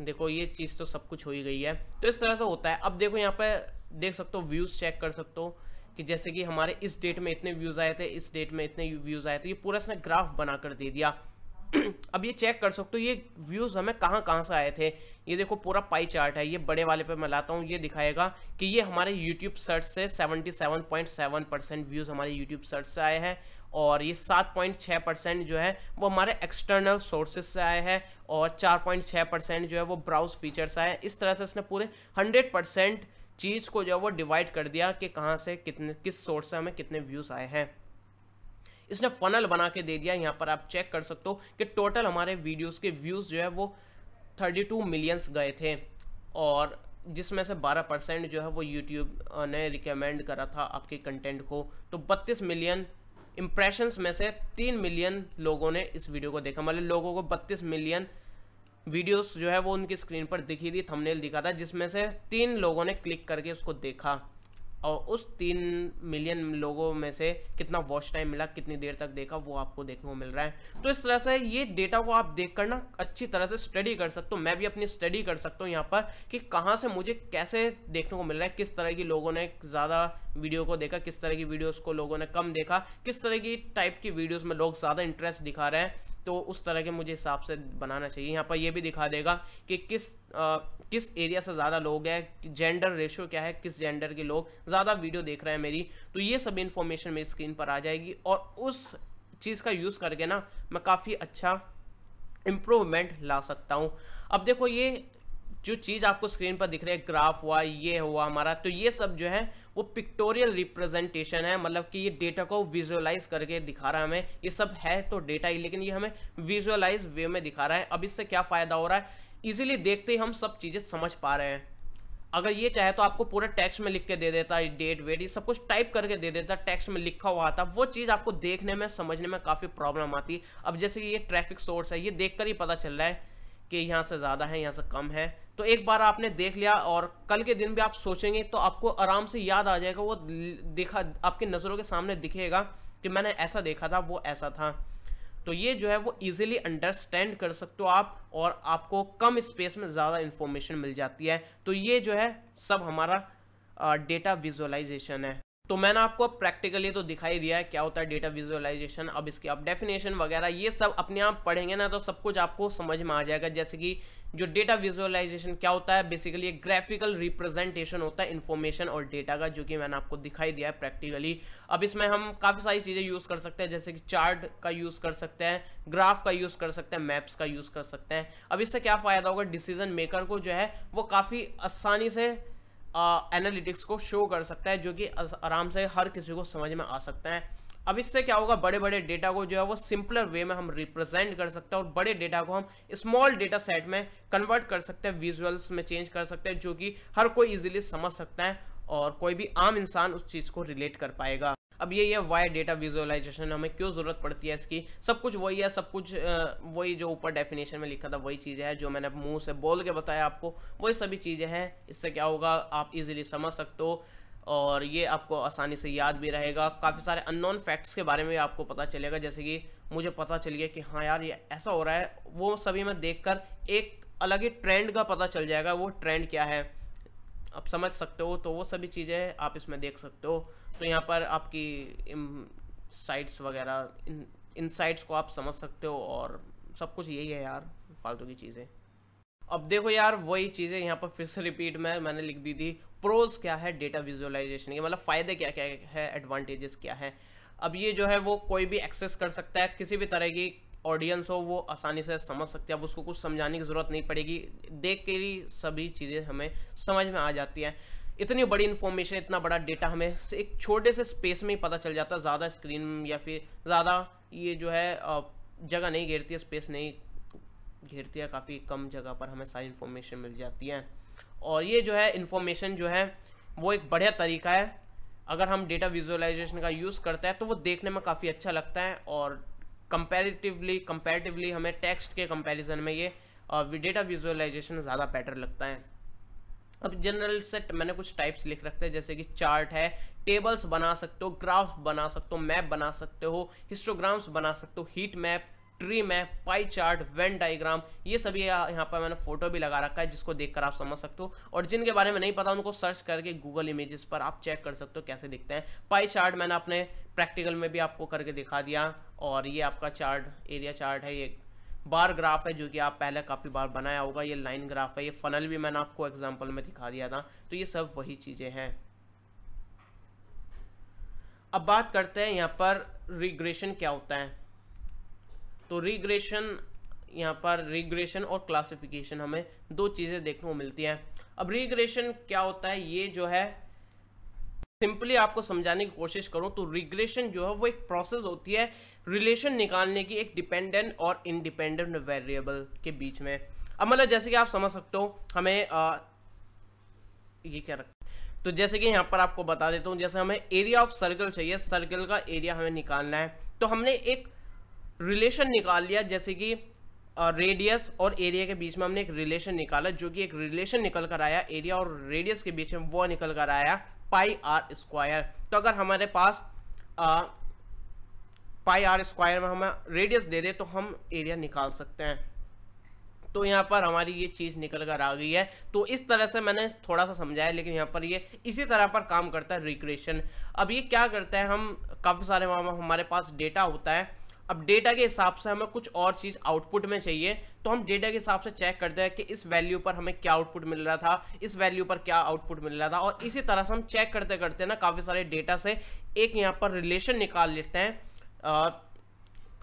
[SPEAKER 1] देखो ये चीज़ तो सब कुछ हो ही गई है तो इस तरह से होता है अब देखो यहाँ पर देख सकते हो व्यूज़ चेक कर सकते हो कि जैसे कि हमारे इस डेट में इतने व्यूज़ आए थे इस डेट में इतने व्यूज़ आए थे ये पूरा इसने ग्राफ बनाकर दे दिया अब ये चेक कर सकते हो ये व्यूज़ हमें कहाँ कहाँ से आए थे ये देखो पूरा पाई चार्ट है ये बड़े वाले पे मैं लाता हूँ ये दिखाएगा कि ये हमारे यूट्यूब सर्च से 77.7 परसेंट व्यूज़ हमारे यूट्यूब सर्च से आए हैं और ये 7.6 परसेंट जो है वो हमारे एक्सटर्नल सोर्सेज से आए हैं और 4.6 परसेंट जो है वो ब्राउज फीचर से आए हैं इस तरह से इसने पूरे हंड्रेड परसेंट चीज़ को जो है वो डिवाइड कर दिया कि कहाँ से कितने किस सोर्स से हमें कितने व्यूज़ आए हैं इसने फनल बना के दे दिया यहाँ पर आप चेक कर सकते हो कि टोटल हमारे वीडियोज़ के व्यूज़ जो है वो थर्टी टू मिलियंस गए थे और जिसमें से 12 परसेंट जो है वो यूट्यूब ने रिकमेंड करा था आपके कंटेंट को तो 32 मिलियन इम्प्रेशंस में से 3 मिलियन लोगों ने इस वीडियो को देखा मतलब लोगों को बत्तीस मिलियन वीडियोस जो है वो उनकी स्क्रीन पर दिखी थी थंबनेल दिखा था जिसमें से तीन लोगों ने क्लिक करके उसको देखा और उस तीन मिलियन लोगों में से कितना वॉच टाइम मिला कितनी देर तक देखा वो आपको देखने को मिल रहा है तो इस तरह से ये डेटा को आप देख कर ना अच्छी तरह से स्टडी कर सकते हो मैं भी अपनी स्टडी कर सकता हूँ यहाँ पर कि कहाँ से मुझे कैसे देखने को मिल रहा है किस तरह की लोगों ने ज़्यादा वीडियो को देखा किस तरह की वीडियोज़ को लोगों ने कम देखा किस तरह की टाइप की वीडियोज़ में लोग ज़्यादा इंटरेस्ट दिखा रहे हैं तो उस तरह के मुझे हिसाब से बनाना चाहिए यहाँ पर यह भी दिखा देगा कि किस आ, किस एरिया से ज़्यादा लोग हैं जेंडर रेशो क्या है किस जेंडर के लोग ज़्यादा वीडियो देख रहे हैं मेरी तो ये सब इन्फॉर्मेशन मेरी स्क्रीन पर आ जाएगी और उस चीज़ का यूज़ करके ना मैं काफ़ी अच्छा इम्प्रूवमेंट ला सकता हूँ अब देखो ये जो चीज़ आपको स्क्रीन पर दिख रही है ग्राफ हुआ ये हुआ हमारा तो ये सब जो है वो पिक्टोरियल रिप्रेजेंटेशन है मतलब कि ये डेटा को विजुअलाइज करके दिखा रहा है हमें ये सब है तो डेटा ही लेकिन ये हमें विजुअलाइज वे में दिखा रहा है अब इससे क्या फ़ायदा हो रहा है इजीली देखते ही हम सब चीज़ें समझ पा रहे हैं अगर ये चाहे तो आपको पूरा टेक्स्ट में लिख के दे देता है डेट वेट ये सब कुछ टाइप करके दे देता टेक्स्ट में लिखा हुआ था वो चीज़ आपको देखने में समझने में काफ़ी प्रॉब्लम आती अब जैसे कि ये ट्रैफिक सोर्स है ये देखकर ही पता चल रहा है कि यहाँ से ज़्यादा है यहाँ से कम है तो एक बार आपने देख लिया और कल के दिन भी आप सोचेंगे तो आपको आराम से याद आ जाएगा वो देखा आपके नज़रों के सामने दिखेगा कि मैंने ऐसा देखा था वो ऐसा था तो ये जो है वो इजीली अंडरस्टैंड कर सकते हो आप और आपको कम स्पेस में ज़्यादा इन्फॉर्मेशन मिल जाती है तो ये जो है सब हमारा डेटा विजुअलाइजेशन है तो मैंने आपको प्रैक्टिकली तो दिखाई दिया है क्या होता है डेटा विजुअलाइजेशन अब इसकी अब डेफिनेशन वगैरह ये सब अपने आप पढ़ेंगे ना तो सब कुछ आपको समझ में आ जाएगा जैसे कि जो डेटा विजुअलाइजेशन क्या होता है बेसिकली एक ग्राफिकल रिप्रेजेंटेशन होता है इन्फॉर्मेशन और डेटा का जो कि मैंने आपको दिखाई दिया है प्रैक्टिकली अब इसमें हम काफ़ी सारी चीज़ें यूज़ कर सकते हैं जैसे कि चार्ट का यूज़ कर सकते हैं ग्राफ का यूज़ कर सकते हैं मैप्स का यूज़ कर सकते हैं अब इससे क्या फ़ायदा होगा डिसीजन मेकर को जो है वो काफ़ी आसानी से एनालिटिक्स को शो कर सकता है जो कि आराम से हर किसी को समझ में आ सकता है अब इससे क्या होगा बड़े बड़े डेटा को जो है वो सिंपलर वे में हम रिप्रेजेंट कर सकते हैं और बड़े डेटा को हम स्मॉल डेटा सेट में कन्वर्ट कर सकते हैं विजुअल्स में चेंज कर सकते हैं जो कि हर कोई इजीली समझ सकता है और कोई भी आम इंसान उस चीज़ को रिलेट कर पाएगा अब ये है वाई डेटा विजुअलाइजेशन हमें क्यों ज़रूरत पड़ती है इसकी सब कुछ वही है सब कुछ वही जो ऊपर डेफिनेशन में लिखा था वही चीज़ें हैं जो मैंने मुंह से बोल के बताया आपको वही सभी चीज़ें हैं इससे क्या होगा आप इजीली समझ सकते हो और ये आपको आसानी से याद भी रहेगा काफ़ी सारे अननोन फैक्ट्स के बारे में भी आपको पता चलेगा जैसे कि मुझे पता चल गया कि हाँ यार ये ऐसा हो रहा है वो सभी मैं देखकर एक अलग ही ट्रेंड का पता चल जाएगा वो ट्रेंड क्या है आप समझ सकते हो तो वो सभी चीज़ें आप इसमें देख सकते हो तो यहाँ पर आपकी साइट्स वगैरह इन इन साइट्स को आप समझ सकते हो और सब कुछ यही है यार फालतू की चीज़ें अब देखो यार वही चीज़ें यहाँ पर फिर से रिपीट में मैंने लिख दी थी प्रोज क्या है डेटा विजुअलाइजेशन के मतलब फ़ायदे क्या क्या है एडवांटेजेस क्या है अब ये जो है वो कोई भी एक्सेस कर सकता है किसी भी तरह की ऑडियंस हो वो आसानी से समझ सकते हैं अब उसको कुछ समझाने की ज़रूरत नहीं पड़ेगी देख के ही सभी चीज़ें हमें समझ में आ जाती हैं इतनी बड़ी इन्फॉर्मेशन इतना बड़ा डेटा हमें एक छोटे से स्पेस में ही पता चल जाता है ज़्यादा स्क्रीन या फिर ज़्यादा ये जो है जगह नहीं घेरती है स्पेस नहीं घेरती है काफ़ी कम जगह पर हमें सारी इन्फॉर्मेशन मिल जाती है और ये जो है इन्फॉर्मेशन जो है वो एक बढ़िया तरीका है अगर हम डेटा विजुअलाइजेशन का यूज़ करते हैं तो वो देखने में काफ़ी अच्छा लगता है और कंपेरेटिवली कंपेरेटिवली हमें टेक्स्ट के कंपैरिजन में ये डेटा विजुअलाइजेशन ज़्यादा बेटर लगता है अब जनरल सेट मैंने कुछ टाइप्स लिख रखते हैं जैसे कि चार्ट है टेबल्स बना सकते हो ग्राफ बना सकते हो मैप बना सकते हो हिस्टोग्राम्स बना सकते हो heat map tree map pie chart Venn diagram ये सभी यहाँ पर मैंने फोटो भी लगा रखा है जिसको देखकर आप समझ सकते हो और जिनके बारे में नहीं पता उनको सर्च करके गूगल इमेजेस पर आप चेक कर सकते हो कैसे दिखते हैं पाई चार्ट मैंने अपने प्रैक्टिकल में भी आपको करके दिखा दिया और ये आपका चार्ट एरिया चार्ट है ये बार ग्राफ है जो कि आप पहले काफ़ी बार बनाया होगा ये लाइन ग्राफ है ये फनल भी मैंने आपको एग्जाम्पल में दिखा दिया था तो ये सब वही चीज़ें हैं अब बात करते हैं यहाँ पर रिग्रेशन क्या होता है तो रिग्रेशन यहाँ पर रिग्रेशन और क्लासिफिकेशन हमें दो चीज़ें देखने को मिलती हैं अब रिग्रेशन क्या होता है ये जो है सिंपली आपको समझाने की कोशिश करूं तो रिग्रेशन जो है वो एक प्रोसेस होती है रिलेशन निकालने की एक डिपेंडेंट और इंडिपेंडेंट वेरिएबल के बीच में अब मतलब जैसे कि आप समझ सकते हो हमें आ, ये क्या रख तो जैसे कि यहाँ पर आपको बता देता हूँ जैसे हमें एरिया ऑफ सर्कल चाहिए सर्कल का एरिया हमें निकालना है तो हमने एक रिलेशन निकाल लिया जैसे कि रेडियस और एरिया के बीच में हमने एक रिलेशन निकाला जो कि एक रिलेशन निकल कर आया एरिया और रेडियस के बीच में वो निकल कर आया पाई आर स्क्वायर तो अगर हमारे पास आ, पाई आर स्क्वायर में हमें रेडियस दे दे तो हम एरिया निकाल सकते हैं तो यहाँ पर हमारी ये चीज़ निकल कर आ गई है तो इस तरह से मैंने थोड़ा सा समझाया लेकिन यहाँ पर ये इसी तरह पर काम करता है रिक्रेशन अब ये क्या करता है हम काफ़ी सारे वहाँ हमारे पास डेटा होता है अब डेटा के हिसाब से हमें कुछ और चीज़ आउटपुट में चाहिए तो हम डेटा के हिसाब से चेक करते हैं कि इस वैल्यू पर हमें क्या आउटपुट मिल रहा था इस वैल्यू पर क्या आउटपुट मिल रहा था और इसी तरह से हम चेक करते करते ना काफ़ी सारे डेटा से एक यहाँ पर रिलेशन निकाल लेते हैं आ,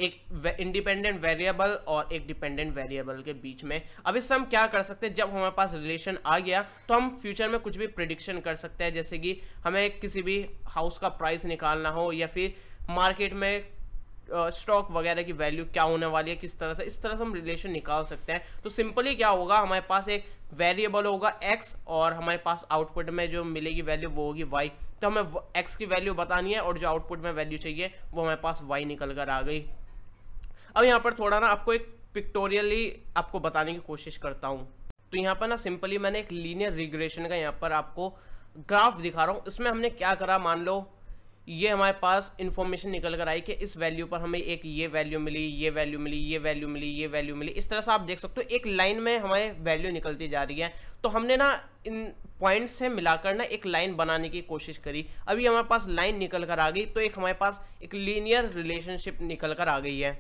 [SPEAKER 1] एक इंडिपेंडेंट वेरिएबल और एक डिपेंडेंट वेरिएबल के बीच में अब इससे हम क्या कर सकते हैं जब हमारे पास रिलेशन आ गया तो हम फ्यूचर में कुछ भी प्रिडिक्शन कर सकते हैं जैसे कि हमें किसी भी हाउस का प्राइस निकालना हो या फिर मार्केट में स्टॉक वगैरह की वैल्यू क्या होने वाली है किस तरह से इस तरह से हम रिलेशन निकाल सकते हैं तो सिंपली क्या होगा हमारे पास एक वेरिएबल होगा एक्स और हमारे पास आउटपुट में जो मिलेगी वैल्यू वो होगी वाई तो हमें एक्स की वैल्यू बतानी है और जो आउटपुट में वैल्यू चाहिए वो हमारे पास वाई निकल कर आ गई अब यहाँ पर थोड़ा ना आपको एक पिक्टोरियली आपको बताने की कोशिश करता हूँ तो यहाँ पर ना सिंपली मैंने एक लीनियर रिग्रेशन का यहाँ पर आपको ग्राफ दिखा रहा हूँ इसमें हमने क्या करा मान लो ये हमारे पास इन्फॉर्मेशन निकल कर आई कि इस वैल्यू पर हमें एक ये वैल्यू मिली ये वैल्यू मिली ये वैल्यू मिली ये वैल्यू मिली इस तरह से आप देख सकते हो एक लाइन में हमारे वैल्यू निकलती जा रही है तो हमने ना इन पॉइंट्स से मिलाकर ना एक लाइन बनाने की कोशिश करी अभी हमारे पास लाइन निकल कर आ गई तो एक हमारे पास एक लीनियर रिलेशनशिप निकल कर आ गई है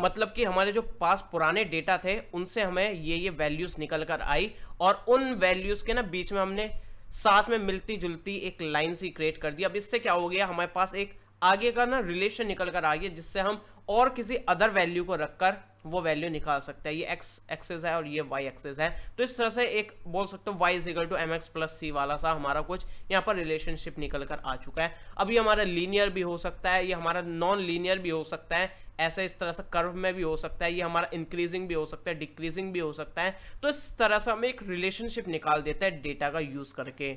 [SPEAKER 1] मतलब कि हमारे जो पास पुराने डेटा थे उनसे हमें ये ये वैल्यूज़ निकल कर आई और उन वैल्यूज़ के ना बीच में हमने साथ में मिलती जुलती एक लाइन सी क्रिएट कर दी अब इससे क्या हो गया हमारे पास एक आगे का ना रिलेशन निकल कर आ गया जिससे हम और किसी अदर वैल्यू को रखकर वो वैल्यू निकाल सकते हैं ये एक्स एक्सेस है और ये वाई एक्सेस है तो इस तरह से एक बोल सकते हो Y equal to M X plus C वाला सा हमारा कुछ यहाँ पर रिलेशनशिप निकल कर आ चुका है अब ये हमारा लीनियर भी हो सकता है ये हमारा नॉन लीनियर भी हो सकता है ऐसे इस तरह से कर्व में भी हो सकता है ये हमारा इंक्रीजिंग भी हो सकता है डिक्रीजिंग भी हो सकता है तो इस तरह से हम एक रिलेशनशिप निकाल देते हैं डेटा का यूज़ करके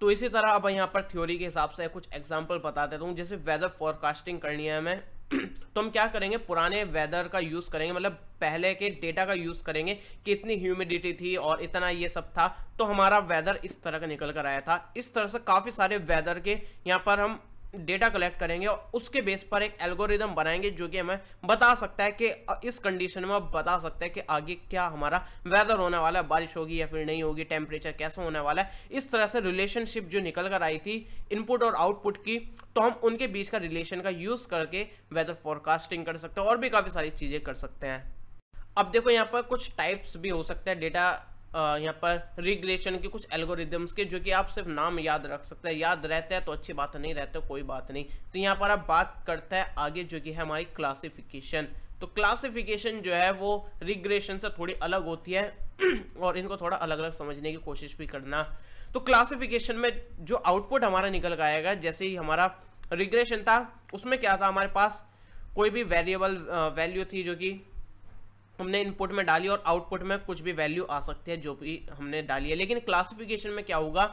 [SPEAKER 1] तो इसी तरह अब यहाँ पर थ्योरी के हिसाब से कुछ एग्जाम्पल बता देता हूँ जैसे वेदर फॉरकास्टिंग करनी है हमें तो हम क्या करेंगे पुराने वेदर का यूज़ करेंगे मतलब पहले के डेटा का यूज़ करेंगे कि इतनी ह्यूमिडिटी थी और इतना ये सब था तो हमारा वेदर इस तरह का निकल कर आया था इस तरह से काफ़ी सारे वेदर के यहाँ पर हम डेटा कलेक्ट करेंगे और उसके बेस पर एक एल्गोरिदम बनाएंगे जो कि हमें बता सकता है कि इस कंडीशन में बता सकता है कि आगे क्या हमारा वेदर होने वाला है बारिश होगी या फिर नहीं होगी टेम्परेचर कैसा होने वाला है इस तरह से रिलेशनशिप जो निकल कर आई थी इनपुट और आउटपुट की तो हम उनके बीच का रिलेशन का यूज़ करके वेदर फॉरकास्टिंग कर सकते हैं और भी काफ़ी सारी चीज़ें कर सकते हैं अब देखो यहाँ पर कुछ टाइप्स भी हो सकते हैं डेटा यहाँ पर रिग्रेशन के कुछ एल्गोरिदम्स के जो कि आप सिर्फ नाम याद रख सकते हैं याद रहते हैं तो अच्छी बात नहीं रहते कोई बात नहीं तो यहाँ पर आप बात करते हैं आगे जो कि है हमारी क्लासिफिकेशन तो क्लासिफिकेशन जो है वो रिग्रेशन से थोड़ी अलग होती है और इनको थोड़ा अलग अलग समझने की कोशिश भी करना तो क्लासिफिकेशन में जो आउटपुट हमारा निकल के आएगा जैसे ही हमारा रिग्रेशन था उसमें क्या था हमारे पास कोई भी वेरिएबल वैल्यू थी जो कि हमने इनपुट में डाली और आउटपुट में कुछ भी वैल्यू आ सकती है जो भी हमने डाली है लेकिन क्लासिफिकेशन में क्या होगा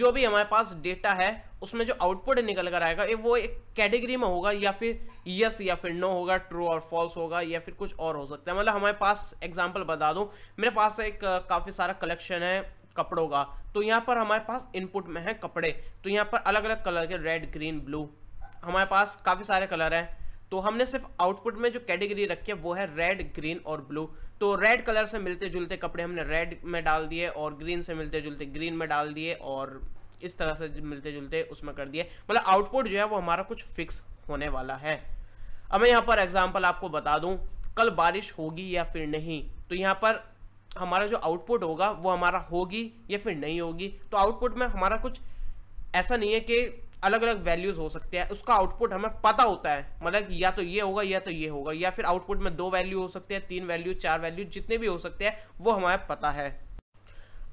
[SPEAKER 1] जो भी हमारे पास डेटा है उसमें जो आउटपुट निकल कर आएगा वो एक कैटेगरी में होगा या फिर यस या फिर नो होगा ट्रू और फॉल्स होगा या फिर कुछ और हो सकता है मतलब हमारे पास एग्जाम्पल बता दूँ मेरे पास एक काफ़ी सारा कलेक्शन है कपड़ों का तो यहाँ पर हमारे पास इनपुट में है कपड़े तो यहाँ पर अलग अलग कलर के रेड ग्रीन ब्लू हमारे पास काफ़ी सारे कलर हैं तो हमने सिर्फ आउटपुट में जो कैटेगरी रखी है वो है रेड ग्रीन और ब्लू तो रेड कलर से मिलते जुलते कपड़े हमने रेड में डाल दिए और ग्रीन से मिलते जुलते ग्रीन में डाल दिए और इस तरह से मिलते जुलते उसमें कर दिए मतलब आउटपुट जो है वो हमारा कुछ फिक्स होने वाला है अब मैं यहाँ पर एग्जाम्पल आपको बता दूँ कल बारिश होगी या फिर नहीं तो यहाँ पर हमारा जो आउटपुट होगा वो हमारा होगी या फिर नहीं होगी तो आउटपुट में हमारा कुछ ऐसा नहीं है कि अलग अलग वैल्यूज हो सकते हैं उसका आउटपुट हमें पता होता है मतलब या तो ये होगा या तो ये होगा या फिर आउटपुट में दो वैल्यू हो सकते हैं तीन वैल्यू चार वैल्यू जितने भी हो सकते हैं वो हमारे पता है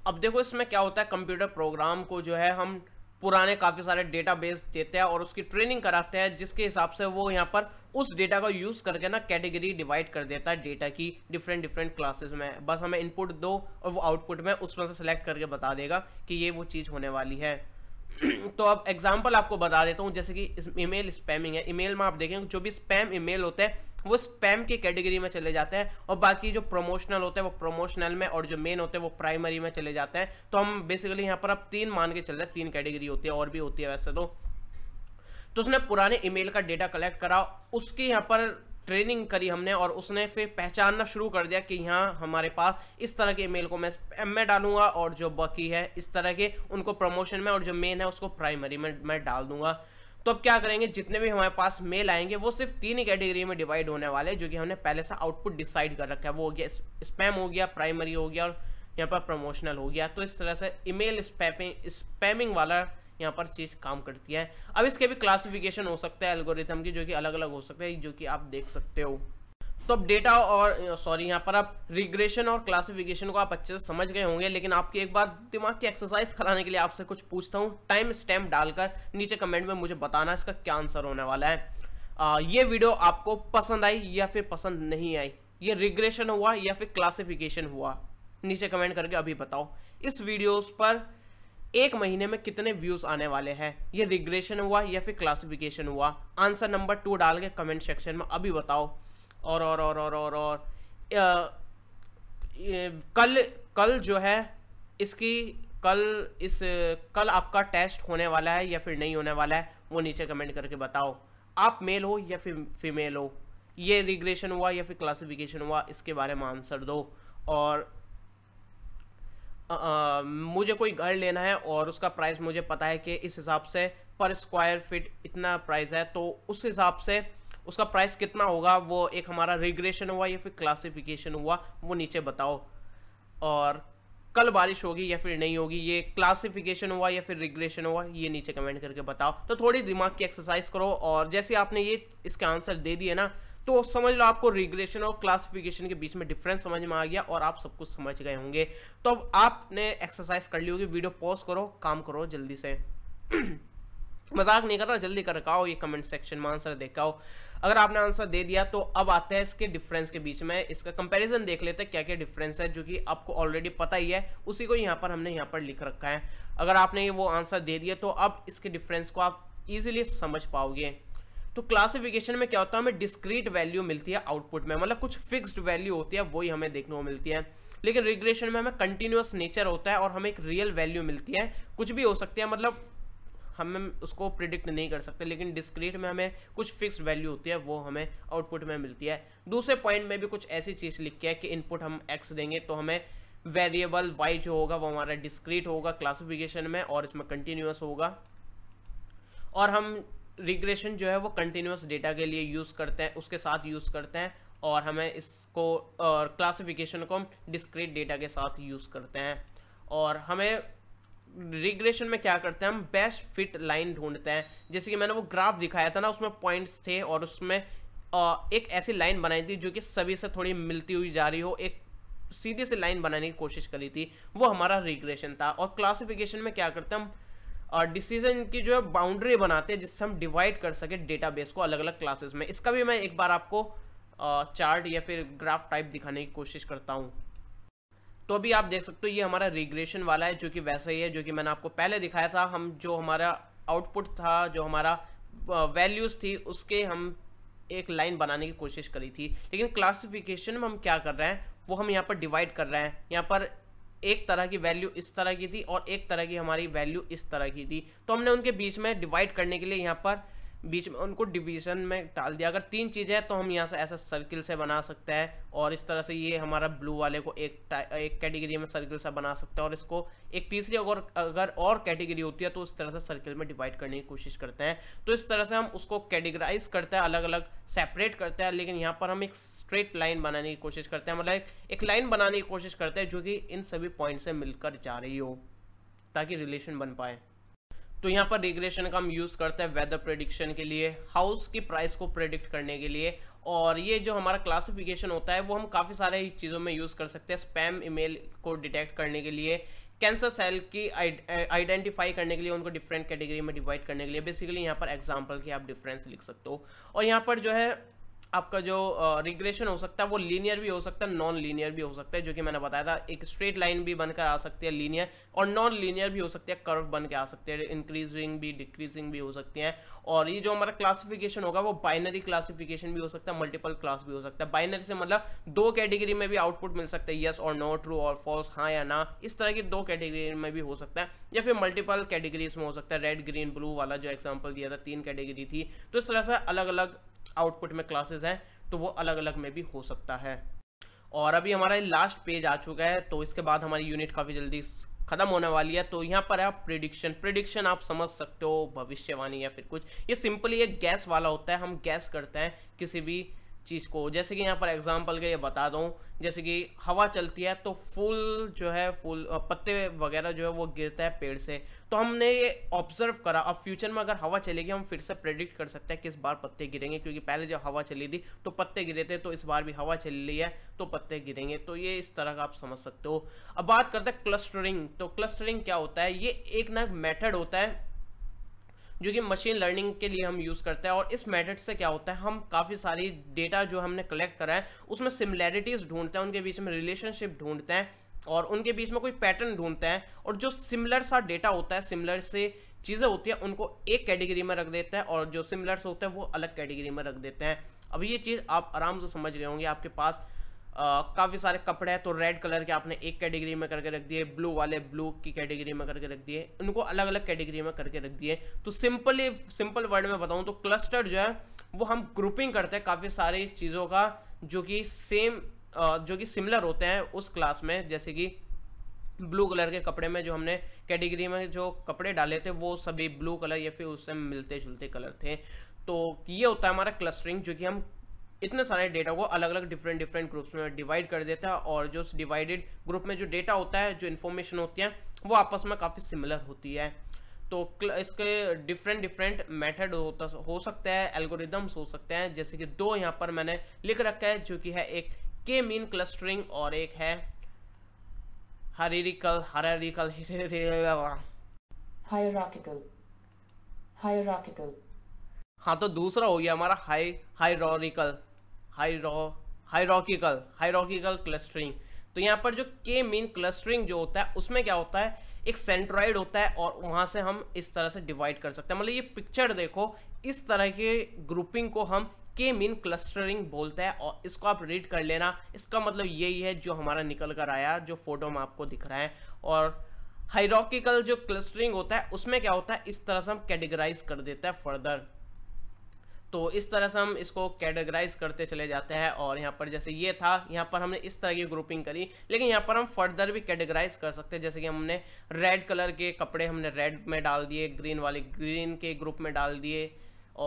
[SPEAKER 1] अब देखो इसमें क्या होता है कंप्यूटर प्रोग्राम को जो है हम पुराने काफ़ी सारे डेटाबेस देते हैं और उसकी ट्रेनिंग कराते हैं जिसके हिसाब से वो यहाँ पर उस डेटा का यूज़ करके ना कैटेगरी डिवाइड कर देता है डेटा की डिफरेंट डिफरेंट क्लासेस में बस हमें इनपुट दो और वो आउटपुट में उसमें से सेलेक्ट करके बता देगा कि ये वो चीज़ होने वाली है तो अब एग्जाम्पल आपको बता देता हूँ जैसे कि ईमेल स्पैमिंग है ईमेल में आप देखेंगे जो भी स्पैम ईमेल होते हैं वो स्पैम की कैटेगरी में चले जाते हैं और बाकी जो प्रमोशनल होते हैं वो प्रमोशनल में और जो मेन होते हैं वो प्राइमरी में चले जाते हैं तो हम बेसिकली यहाँ पर अब तीन मान के चल रहे हैं तीन कैटेगरी होती है और भी होती है वैसे तो तो उसने पुराने ईमेल का डेटा कलेक्ट करा उसके यहाँ पर ट्रेनिंग करी हमने और उसने फिर पहचानना शुरू कर दिया कि यहाँ हमारे पास इस तरह के मेल को मैं एम में डालूंगा और जो बाकी है इस तरह के उनको प्रमोशन में और जो मेन है उसको प्राइमरी में मैं डाल दूंगा तो अब क्या करेंगे जितने भी हमारे पास मेल आएंगे वो सिर्फ तीन ही कैटेगरी में डिवाइड होने वाले जो कि हमने पहले से आउटपुट डिसाइड कर रखा है वो हो गया स्पैम हो गया प्राइमरी हो गया और यहाँ पर प्रमोशनल हो गया तो इस तरह से ईमेल स्पैमिंग स्पैमिंग वाला यहाँ पर चीज़ काम करती है अब इसके भी क्लासिफिकेशन हो सकता है एल्गोरिथम की जो कि अलग अलग हो सकते हैं जो कि आप देख सकते हो तो अब डेटा और सॉरी यहाँ पर आप रिग्रेशन और क्लासिफिकेशन को आप अच्छे से समझ गए होंगे लेकिन आपकी एक बार दिमाग की एक्सरसाइज कराने के लिए आपसे कुछ पूछता हूँ टाइम स्टैम्प डालकर नीचे कमेंट में मुझे बताना इसका क्या आंसर होने वाला है आ, ये वीडियो आपको पसंद आई या फिर पसंद नहीं आई ये रिग्रेशन हुआ या फिर क्लासिफिकेशन हुआ नीचे कमेंट करके अभी बताओ इस वीडियोस पर एक महीने में कितने व्यूज आने वाले हैं ये रिग्रेशन हुआ या फिर क्लासिफिकेशन हुआ आंसर नंबर टू डाल के कमेंट सेक्शन में अभी बताओ और और और और और, और आ, कल कल जो है इसकी कल इस कल आपका टेस्ट होने वाला है या फिर नहीं होने वाला है वो नीचे कमेंट करके बताओ आप मेल हो या फिर फीमेल हो ये रिग्रेशन हुआ या फिर क्लासिफिकेशन हुआ इसके बारे में आंसर दो और आ, मुझे कोई घर लेना है और उसका प्राइस मुझे पता है कि इस हिसाब से पर स्क्वायर फिट इतना प्राइस है तो उस हिसाब से उसका प्राइस कितना होगा वो एक हमारा रिग्रेशन हुआ या फिर क्लासिफिकेशन हुआ वो नीचे बताओ और कल बारिश होगी या फिर नहीं होगी ये क्लासिफिकेशन हुआ या फिर रिग्रेशन हुआ ये नीचे कमेंट करके बताओ तो थोड़ी दिमाग की एक्सरसाइज करो और जैसे आपने ये इसके आंसर दे दिए ना तो समझ लो आपको रिग्रेशन और क्लासिफिकेशन के बीच में डिफरेंस समझ में आ गया और आप सब कुछ समझ गए होंगे तो अब आपने एक्सरसाइज कर ली होगी वीडियो पॉज करो काम करो जल्दी से मजाक नहीं कर रहा जल्दी कर रखाओ ये कमेंट सेक्शन में आंसर देखा हो अगर आपने आंसर दे दिया तो अब आता है इसके डिफरेंस के बीच में इसका कंपैरिजन देख लेते हैं क्या क्या डिफरेंस है जो कि आपको ऑलरेडी पता ही है उसी को यहाँ पर हमने यहाँ पर लिख रखा है अगर आपने ये वो आंसर दे दिया तो अब इसके डिफरेंस को आप इजीली समझ पाओगे तो क्लासिफिकेशन में क्या होता है हमें डिस्क्रीट वैल्यू मिलती है आउटपुट में मतलब कुछ फिक्स्ड वैल्यू होती है वही हमें देखने को मिलती है लेकिन रिग्रेशन में हमें कंटिन्यूस नेचर होता है और हमें एक रियल वैल्यू मिलती है कुछ भी हो सकती है मतलब हम उसको प्रिडिक्ट नहीं कर सकते लेकिन डिस्क्रीट में हमें कुछ फिक्स वैल्यू होती है वो हमें आउटपुट में मिलती है दूसरे पॉइंट में भी कुछ ऐसी चीज़ लिखी है कि इनपुट हम एक्स देंगे तो हमें वेरिएबल वाई जो होगा वो हमारा डिस्क्रीट होगा क्लासिफिकेशन में और इसमें कंटिन्यूस होगा और हम रिग्रेशन जो है वो कंटिन्यूस डेटा के लिए यूज़ करते हैं उसके साथ यूज़ करते हैं और हमें इसको और क्लासिफिकेशन को हम डिस्क्रीट डेटा के साथ यूज़ करते हैं और हमें रिग्रेशन में क्या करते हैं हम बेस्ट फिट लाइन ढूंढते हैं जैसे कि मैंने वो ग्राफ दिखाया था ना उसमें पॉइंट्स थे और उसमें एक ऐसी लाइन बनाई थी जो कि सभी से थोड़ी मिलती हुई जा रही हो एक सीधी सी लाइन बनाने की कोशिश करी थी वो हमारा रिग्रेशन था और क्लासिफिकेशन में क्या करते हैं हम डिसीजन की जो है बाउंड्री बनाते हैं जिससे हम डिवाइड कर सके डेटाबेस को अलग अलग क्लासेस में इसका भी मैं एक बार आपको चार्ट या फिर ग्राफ टाइप दिखाने की कोशिश करता हूँ तो अभी आप देख सकते हो ये हमारा रिग्रेशन वाला है जो कि वैसा ही है जो कि मैंने आपको पहले दिखाया था हम जो हमारा आउटपुट था जो हमारा वैल्यूज़ थी उसके हम एक लाइन बनाने की कोशिश करी थी लेकिन क्लासिफिकेशन में हम क्या कर रहे हैं वो हम यहाँ पर डिवाइड कर रहे हैं यहाँ पर एक तरह की वैल्यू इस तरह की थी और एक तरह की हमारी वैल्यू इस तरह की थी तो हमने उनके बीच में डिवाइड करने के लिए यहाँ पर बीच में उनको डिवीजन में डाल दिया अगर तीन चीज़ें हैं तो हम यहाँ से ऐसा सर्किल से बना सकते हैं और इस तरह से ये हमारा ब्लू वाले को एक एक कैटेगरी में सर्किल से बना सकते हैं और इसको एक तीसरी अगर अगर और कैटेगरी होती है तो उस तरह से सर्किल में डिवाइड करने की कोशिश करते हैं तो इस तरह से हम उसको कैटेगराइज करते हैं अलग अलग सेपरेट करते हैं लेकिन यहाँ पर हम एक स्ट्रेट लाइन बनाने की कोशिश करते हैं मतलब एक लाइन बनाने की कोशिश करते हैं जो कि इन सभी पॉइंट से मिलकर जा रही हो ताकि रिलेशन बन पाए तो यहाँ पर रिग्रेशन का हम यूज़ करते हैं वेदर प्रेडिक्शन के लिए हाउस की प्राइस को प्रेडिक्ट करने के लिए और ये जो हमारा क्लासिफिकेशन होता है वो हम काफ़ी सारे चीज़ों में यूज़ कर सकते हैं स्पैम ईमेल को डिटेक्ट करने के लिए कैंसर सेल की आइडेंटिफाई करने के लिए उनको डिफरेंट कैटेगरी में डिवाइड करने के लिए बेसिकली यहाँ पर एग्जाम्पल की आप डिफरेंस लिख सकते हो और यहाँ पर जो है आपका जो रिग्रेशन हो सकता है वो लीनियर भी हो सकता है नॉन लीनियर भी हो सकता है जो कि मैंने बताया था एक स्ट्रेट लाइन भी बनकर आ सकती है लीनियर और नॉन लीनियर भी हो सकती है कर्व बन के आ सकते हैं इंक्रीजिंग भी डिक्रीजिंग भी हो सकती है और ये जो हमारा क्लासिफिकेशन होगा वो बाइनरी क्लासिफिकेशन भी हो सकता है मल्टीपल क्लास भी हो सकता है बाइनरी से मतलब दो कैटेगरी में भी आउटपुट मिल सकता है यस और नो ट्रू और फॉल्स हाँ या ना इस तरह की दो कैटेगरी में भी हो सकता है या फिर मल्टीपल कैटेगरीज में हो सकता है रेड ग्रीन ब्लू वाला जो एग्जाम्पल दिया था तीन कैटेगरी थी तो इस तरह से अलग अलग आउटपुट में क्लासेज हैं तो वो अलग अलग में भी हो सकता है और अभी हमारा लास्ट पेज आ चुका है तो इसके बाद हमारी यूनिट काफ़ी जल्दी खत्म होने वाली है तो यहाँ पर है प्रिडिक्शन प्रिडिक्शन आप समझ सकते हो भविष्यवाणी या फिर कुछ ये सिंपली एक गैस वाला होता है हम गैस करते हैं किसी भी चीज़ को जैसे कि यहाँ पर एग्जाम्पल के लिए बता दूँ जैसे कि हवा चलती है तो फूल जो है फूल पत्ते वगैरह जो है वो गिरता है पेड़ से तो हमने ये ऑब्जर्व करा अब फ्यूचर में अगर हवा चलेगी हम फिर से प्रेडिक्ट कर सकते हैं किस बार पत्ते गिरेंगे क्योंकि पहले जब हवा चली थी तो पत्ते गिरे थे तो इस बार भी हवा चल रही है तो पत्ते गिरेंगे तो ये इस तरह का आप समझ सकते हो अब बात करते हैं क्लस्टरिंग तो क्लस्टरिंग क्या होता है ये एक ना मेथड होता है जो कि मशीन लर्निंग के लिए हम यूज़ करते हैं और इस मेथड से क्या होता है हम काफ़ी सारी डेटा जो हमने कलेक्ट करा है उसमें सिमिलैरिटीज़ ढूंढते हैं उनके बीच में रिलेशनशिप ढूंढते हैं और उनके बीच में कोई पैटर्न ढूंढते हैं और जो सिमिलर सा डेटा होता है सिमिलर से चीज़ें होती है उनको एक कैटेगरी में रख देते हैं और जो सिमिलर्स होते हैं वो अलग कैटेगरी में रख देते हैं अब ये चीज़ आप आराम से समझ गए होंगे आपके पास काफ़ी सारे कपड़े हैं तो रेड कलर के आपने एक कैटेगरी में करके रख दिए ब्लू वाले ब्लू की कैटेगरी में करके रख दिए उनको अलग अलग कैटेगरी में करके रख दिए तो सिंपली सिंपल वर्ड में बताऊँ तो क्लस्टर जो है वो हम ग्रुपिंग करते हैं काफ़ी सारी चीज़ों का जो कि सेम जो कि सिमिलर होते हैं उस क्लास में जैसे कि ब्लू कलर के कपड़े में जो हमने कैटेगरी में जो कपड़े डाले थे वो सभी ब्लू कलर या फिर उससे मिलते जुलते कलर थे तो ये होता है हमारा क्लस्टरिंग जो कि हम इतने सारे डेटा को अलग अलग डिफरेंट डिफरेंट ग्रुप्स में डिवाइड कर देता है और जो डिवाइडेड ग्रुप में जो डेटा होता है जो इन्फॉर्मेशन होती है वो आपस में काफ़ी सिमिलर होती है तो इसके डिफरेंट डिफरेंट मेथड होता हो सकता है एल्गोरिदम्स हो सकते हैं जैसे कि दो यहाँ पर मैंने लिख रखा है जो कि है एक के मीन क्लस्टरिंग और एक है हरिकल हरिकल हाँ तो दूसरा हो गया हमारा हाई हायरोरिकल हाइरोकिकल हाइरोकिकल क्लस्टरिंग तो यहाँ पर जो के मीन क्लस्टरिंग जो होता है उसमें क्या होता है एक सेंट्रॉइड होता है और वहाँ से हम इस तरह से डिवाइड कर सकते हैं मतलब ये पिक्चर देखो इस तरह के ग्रुपिंग को हम के मीन क्लस्टरिंग बोलते हैं और इसको आप रीड कर लेना इसका मतलब यही है जो हमारा निकल कर आया जो फोटो में आपको दिख रहा है और हाइरोकिकल जो क्लस्टरिंग होता है उसमें क्या होता है इस तरह से हम कैटेगराइज कर देते हैं फर्दर तो इस तरह से हम इसको कैटेगराइज करते चले जाते हैं और यहाँ पर जैसे ये था यहाँ पर हमने इस तरह की ग्रुपिंग करी लेकिन यहाँ पर हम फर्दर भी कैटेगराइज कर सकते हैं जैसे कि हमने रेड कलर के कपड़े हमने रेड में डाल दिए ग्रीन वाले ग्रीन के ग्रुप में डाल दिए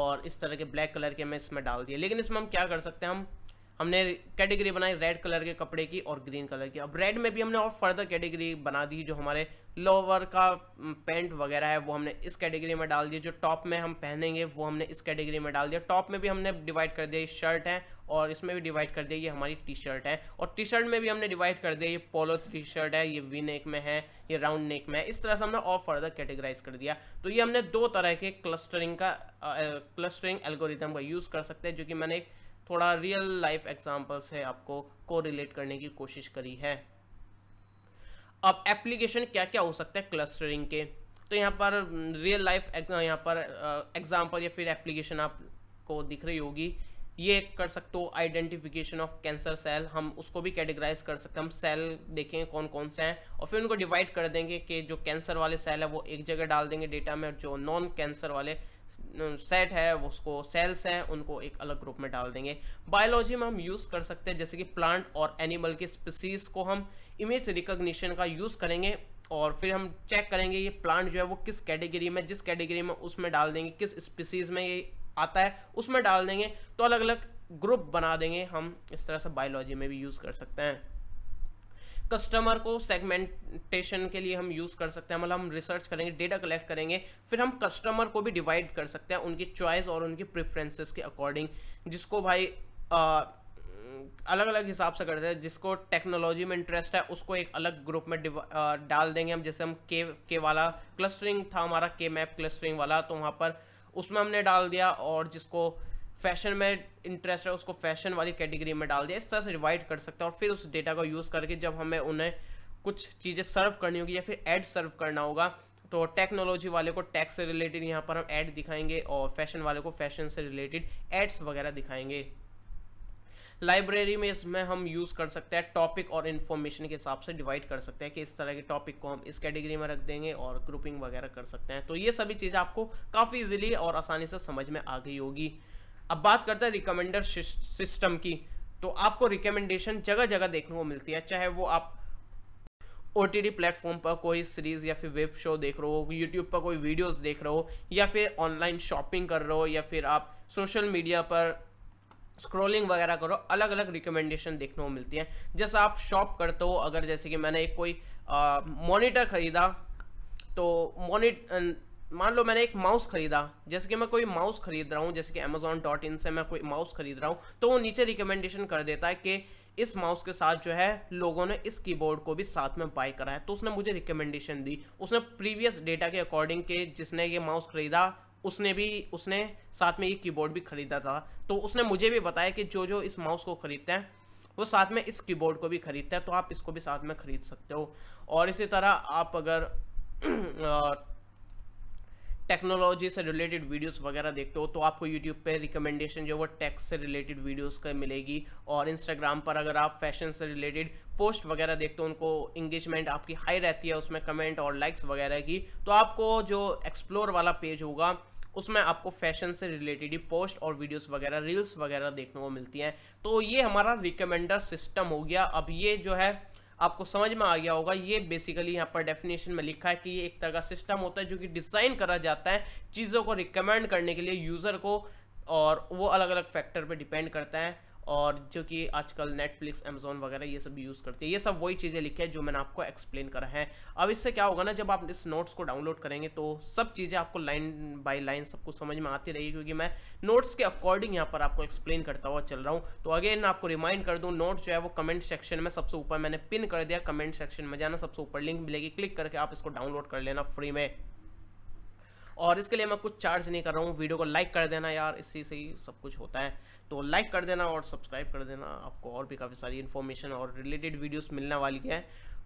[SPEAKER 1] और इस तरह के ब्लैक कलर के हमें इसमें डाल दिए लेकिन इसमें हम क्या कर सकते हैं हम हमने कैटेगरी बनाई रेड कलर के कपड़े की और ग्रीन कलर की अब रेड में भी हमने और फर्दर कैटेगरी बना दी जो हमारे लोअर का पेंट वगैरह है वो हमने इस कैटेगरी में डाल दिया जो टॉप में हम पहनेंगे वो हमने इस कैटेगरी में डाल दिया टॉप में भी हमने डिवाइड कर दिया ये शर्ट है और इसमें भी डिवाइड कर दिया ये हमारी टी शर्ट है और टी शर्ट में भी हमने डिवाइड कर दिया ये पोलो टी शर्ट है ये वी नेक में है ये राउंड नेक में है इस तरह से हमने और फर्दर कैटेगराइज कर दिया तो ये हमने दो तरह के क्लस्टरिंग का क्लस्टरिंग एल्गोरिथम का यूज़ कर सकते हैं जो कि मैंने एक थोड़ा रियल लाइफ एग्जाम्पल से आपको को रिलेट करने की कोशिश करी है अब एप्लीकेशन क्या क्या हो सकता है क्लस्टरिंग के तो यहाँ पर रियल लाइफ यहाँ पर एग्जाम्पल या फिर एप्लीकेशन आपको दिख रही होगी ये कर सकते हो आइडेंटिफिकेशन ऑफ कैंसर सेल हम उसको भी कैटेगराइज कर सकते हैं हम सेल देखें कौन कौन से हैं और फिर उनको डिवाइड कर देंगे कि जो कैंसर वाले सेल है वो एक जगह डाल देंगे डेटा में और जो नॉन कैंसर वाले सेट है उसको सेल्स हैं उनको एक अलग ग्रुप में डाल देंगे बायोलॉजी में हम यूज़ कर सकते हैं जैसे कि प्लांट और एनिमल की स्पीसीज़ को हम इमेज रिकोगनीशन का यूज़ करेंगे और फिर हम चेक करेंगे ये प्लांट जो है वो किस कैटेगरी में जिस कैटेगरी में उसमें डाल देंगे किस स्पीसीज़ में ये आता है उसमें डाल देंगे तो अलग अलग ग्रुप बना देंगे हम इस तरह से बायोलॉजी में भी यूज़ कर सकते हैं कस्टमर को सेगमेंटेशन के लिए हम यूज़ कर सकते हैं मतलब हम रिसर्च करेंगे डेटा कलेक्ट करेंगे फिर हम कस्टमर को भी डिवाइड कर सकते हैं उनकी चॉइस और उनकी प्रेफरेंसेस के अकॉर्डिंग जिसको भाई आ, अलग अलग हिसाब से करते हैं जिसको टेक्नोलॉजी में इंटरेस्ट है उसको एक अलग ग्रुप में आ, डाल देंगे हम जैसे हम के के वाला क्लस्टरिंग था हमारा के मैप क्लस्टरिंग वाला तो वहाँ पर उसमें हमने डाल दिया और जिसको फैशन में इंटरेस्ट है उसको फैशन वाली कैटेगरी में डाल दिया इस तरह से डिवाइड कर सकते हैं और फिर उस डेटा का यूज़ करके जब हमें उन्हें कुछ चीज़ें सर्व करनी होगी या फिर एड सर्व करना होगा तो टेक्नोलॉजी वाले को टैक्स से रिलेटेड यहाँ पर हम ऐड दिखाएंगे और फैशन वाले को फैशन से रिलेटेड एड्स वगैरह दिखाएंगे लाइब्रेरी में इसमें हम यूज़ कर सकते हैं टॉपिक और इन्फॉर्मेशन के हिसाब से डिवाइड कर सकते हैं कि इस तरह के टॉपिक को हम इस कैटेगरी में रख देंगे और ग्रुपिंग वगैरह कर सकते हैं तो ये सभी चीज़ें आपको काफ़ी इजीली और आसानी से समझ में आ गई होगी अब बात करते हैं रिकमेंडर सिस्टम की तो आपको रिकमेंडेशन जगह जगह देखने को मिलती है चाहे वो आप ओ टी टी प्लेटफॉर्म पर कोई सीरीज़ या फिर वेब शो देख रहे हो यूट्यूब पर कोई वीडियोस देख रहे हो या फिर ऑनलाइन शॉपिंग कर रहे हो या फिर आप सोशल मीडिया पर स्क्रॉलिंग वगैरह करो अलग अलग रिकमेंडेशन देखने को मिलती है जैसे आप शॉप करते हो अगर जैसे कि मैंने एक कोई मॉनिटर ख़रीदा तो मोनिट मान लो मैंने एक माउस खरीदा जैसे कि मैं कोई माउस खरीद रहा हूँ जैसे कि अमेजोन डॉट इन से मैं कोई माउस खरीद रहा हूँ तो वो नीचे रिकमेंडेशन कर देता है कि इस माउस के साथ जो है लोगों ने इस कीबोर्ड को भी साथ में बाय करा है तो उसने मुझे रिकमेंडेशन दी उसने प्रीवियस डेटा के अकॉर्डिंग के जिसने ये माउस खरीदा उसने भी उसने साथ में ये कीबोर्ड भी खरीदा था तो उसने मुझे भी बताया कि जो जो इस माउस को खरीदते हैं वो साथ में इस कीबोर्ड को भी खरीदता है तो आप इसको भी साथ में खरीद सकते हो और इसी तरह आप अगर टेक्नोलॉजी से रिलेटेड वीडियोस वगैरह देखते हो तो आपको यूट्यूब पे रिकमेंडेशन जो वो टेक्स से रिलेटेड वीडियोस का मिलेगी और इंस्टाग्राम पर अगर आप फैशन से रिलेटेड पोस्ट वगैरह देखते हो उनको इंगेजमेंट आपकी हाई रहती है उसमें कमेंट और लाइक्स वगैरह की तो आपको जो एक्सप्लोर वाला पेज होगा उसमें आपको फैशन से रिलेटेड ही पोस्ट और वीडियोस वगैरह रील्स वगैरह देखने को मिलती हैं तो ये हमारा रिकमेंडर सिस्टम हो गया अब ये जो है आपको समझ में आ गया होगा ये बेसिकली यहाँ पर डेफिनेशन में लिखा है कि ये एक तरह का सिस्टम होता है जो कि डिज़ाइन करा जाता है चीज़ों को रिकमेंड करने के लिए यूज़र को और वो अलग अलग फैक्टर पर डिपेंड करता है और जो कि आजकल नेटफ्लिक्स अमेजोन वगैरह ये सब यूज़ करती है ये सब वही चीज़ें लिखी है जो मैंने आपको एक्सप्लेन करा है अब इससे क्या होगा ना जब आप इस नोट्स को डाउनलोड करेंगे तो सब चीज़ें आपको लाइन बाय लाइन सब कुछ समझ में आती रहेगी क्योंकि मैं नोट्स के अकॉर्डिंग यहाँ पर आपको एक्सप्लेन करता हुआ चल रहा हूँ तो अगेन आपको रिमाइंड कर दूँ नोट्स जो है वो कमेंट सेक्शन में सबसे ऊपर मैंने पिन कर दिया कमेंट सेक्शन में जाना सबसे ऊपर लिंक मिलेगी क्लिक करके आप इसको डाउनलोड कर लेना फ्री में और इसके लिए मैं कुछ चार्ज नहीं कर रहा हूँ वीडियो को लाइक कर देना यार इसी से ही सब कुछ होता है तो लाइक कर देना और सब्सक्राइब कर देना आपको और भी काफ़ी सारी इन्फॉर्मेशन और रिलेटेड वीडियोस मिलने वाली है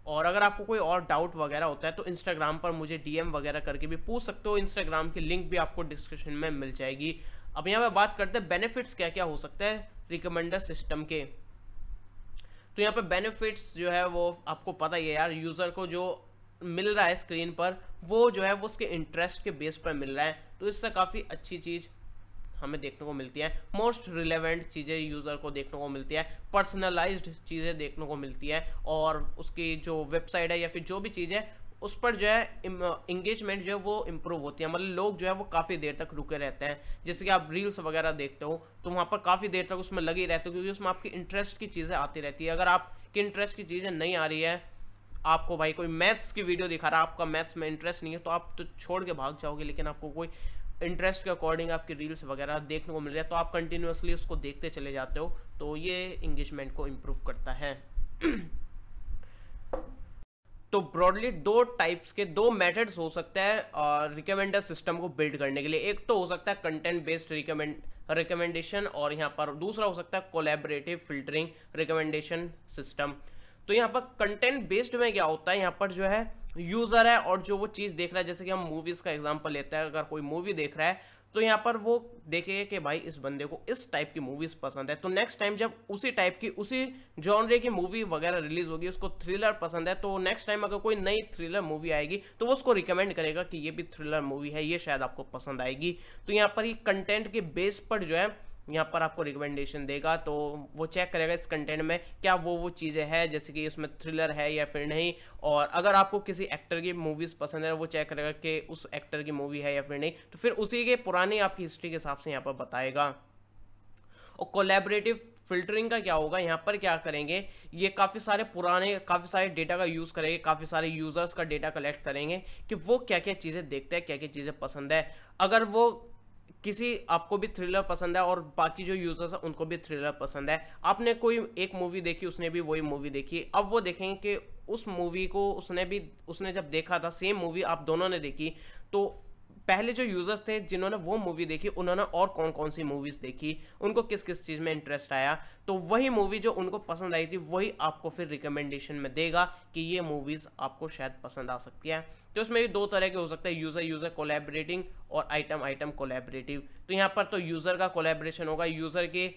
[SPEAKER 1] और अगर आपको कोई और डाउट वगैरह होता है तो इंस्टाग्राम पर मुझे डी वगैरह करके भी पूछ सकते हो इंस्टाग्राम की लिंक भी आपको डिस्क्रिप्शन में मिल जाएगी अब यहाँ पर बात करते हैं बेनिफिट्स क्या क्या हो सकते हैं रिकमेंडर सिस्टम के तो यहाँ पे बेनिफिट्स जो है वो आपको पता ही है यार यूज़र को जो मिल रहा है स्क्रीन पर वो जो है वो उसके इंटरेस्ट के बेस पर मिल रहा है तो इससे काफ़ी अच्छी चीज़ हमें देखने को मिलती है मोस्ट रिलेवेंट चीज़ें यूज़र को देखने को मिलती है पर्सनलाइज्ड चीज़ें देखने को मिलती है और उसकी जो वेबसाइट है या फिर जो भी चीज़ है उस पर जो है इंगेजमेंट जो है वो इम्प्रूव होती है मतलब लोग जो है वो काफ़ी देर तक रुके रहते हैं जैसे कि आप रील्स वगैरह देखते हो तो वहाँ पर काफ़ी देर तक उसमें लगे रहते हो क्योंकि उसमें आपकी इंटरेस्ट की चीज़ें आती रहती है अगर आपके इंटरेस्ट की चीज़ें नहीं आ रही है आपको भाई कोई मैथ्स की वीडियो दिखा रहा है आपका मैथ्स में इंटरेस्ट नहीं है तो आप तो छोड़ के भाग जाओगे लेकिन आपको कोई इंटरेस्ट के अकॉर्डिंग आपकी रील्स वगैरह देखने को मिल रहा है तो आप कंटिन्यूसली उसको देखते चले जाते हो तो ये इंगेजमेंट को इम्प्रूव करता है तो ब्रॉडली दो टाइप्स के दो मेथड्स हो सकते हैं रिकमेंडर सिस्टम को बिल्ड करने के लिए एक तो हो सकता है कंटेंट बेस्ड रिकमेंड रिकमेंडेशन और यहाँ पर दूसरा हो सकता है कोलेबरेटिव फिल्टरिंग रिकमेंडेशन सिस्टम तो यहाँ पर कंटेंट बेस्ड में क्या होता है यहाँ पर जो है यूज़र है और जो वो चीज़ देख रहा है जैसे कि हम मूवीज़ का एग्जाम्पल लेते हैं अगर कोई मूवी देख रहा है तो यहाँ पर वो देखेगा कि भाई इस बंदे को इस टाइप की मूवीज़ पसंद है तो नेक्स्ट टाइम जब उसी टाइप की उसी जॉनरे की मूवी वगैरह रिलीज़ होगी उसको थ्रिलर पसंद है तो नेक्स्ट टाइम अगर कोई नई थ्रिलर मूवी आएगी तो वो उसको रिकमेंड करेगा कि ये भी थ्रिलर मूवी है ये शायद आपको पसंद आएगी तो यहाँ पर ये कंटेंट के बेस पर जो है यहाँ पर आपको रिकमेंडेशन देगा तो वो चेक करेगा इस कंटेंट में क्या वो वो चीज़ें हैं जैसे कि उसमें थ्रिलर है या फिर नहीं और अगर आपको किसी एक्टर की मूवीज़ पसंद है वो चेक करेगा कि उस एक्टर की मूवी है या फिर नहीं तो फिर उसी के पुरानी आपकी हिस्ट्री के हिसाब से यहाँ पर बताएगा और कोलेबरेटिव फिल्टरिंग का क्या होगा यहाँ पर क्या करेंगे ये काफ़ी सारे पुराने काफ़ी सारे डेटा का यूज़ करेंगे काफ़ी सारे यूज़र्स का डेटा कलेक्ट करेंगे कि वो क्या क्या चीज़ें देखते हैं क्या क्या चीज़ें पसंद है अगर वो किसी आपको भी थ्रिलर पसंद है और बाकी जो यूजर्स हैं उनको भी थ्रिलर पसंद है आपने कोई एक मूवी देखी उसने भी वही मूवी देखी अब वो देखेंगे कि उस मूवी को उसने भी उसने जब देखा था सेम मूवी आप दोनों ने देखी तो पहले जो यूजर्स थे जिन्होंने वो मूवी देखी उन्होंने और कौन कौन सी मूवीज देखी उनको किस किस चीज में इंटरेस्ट आया तो वही मूवी जो उनको पसंद आई थी वही आपको फिर रिकमेंडेशन में देगा कि ये मूवीज आपको शायद पसंद आ सकती है तो इसमें भी दो तरह के हो सकते हैं यूजर यूजर कोलेबरेटिंग और आइटम आइटम कोलेबरेटिव तो यहाँ पर तो यूजर का कोलेबरेशन होगा यूजर के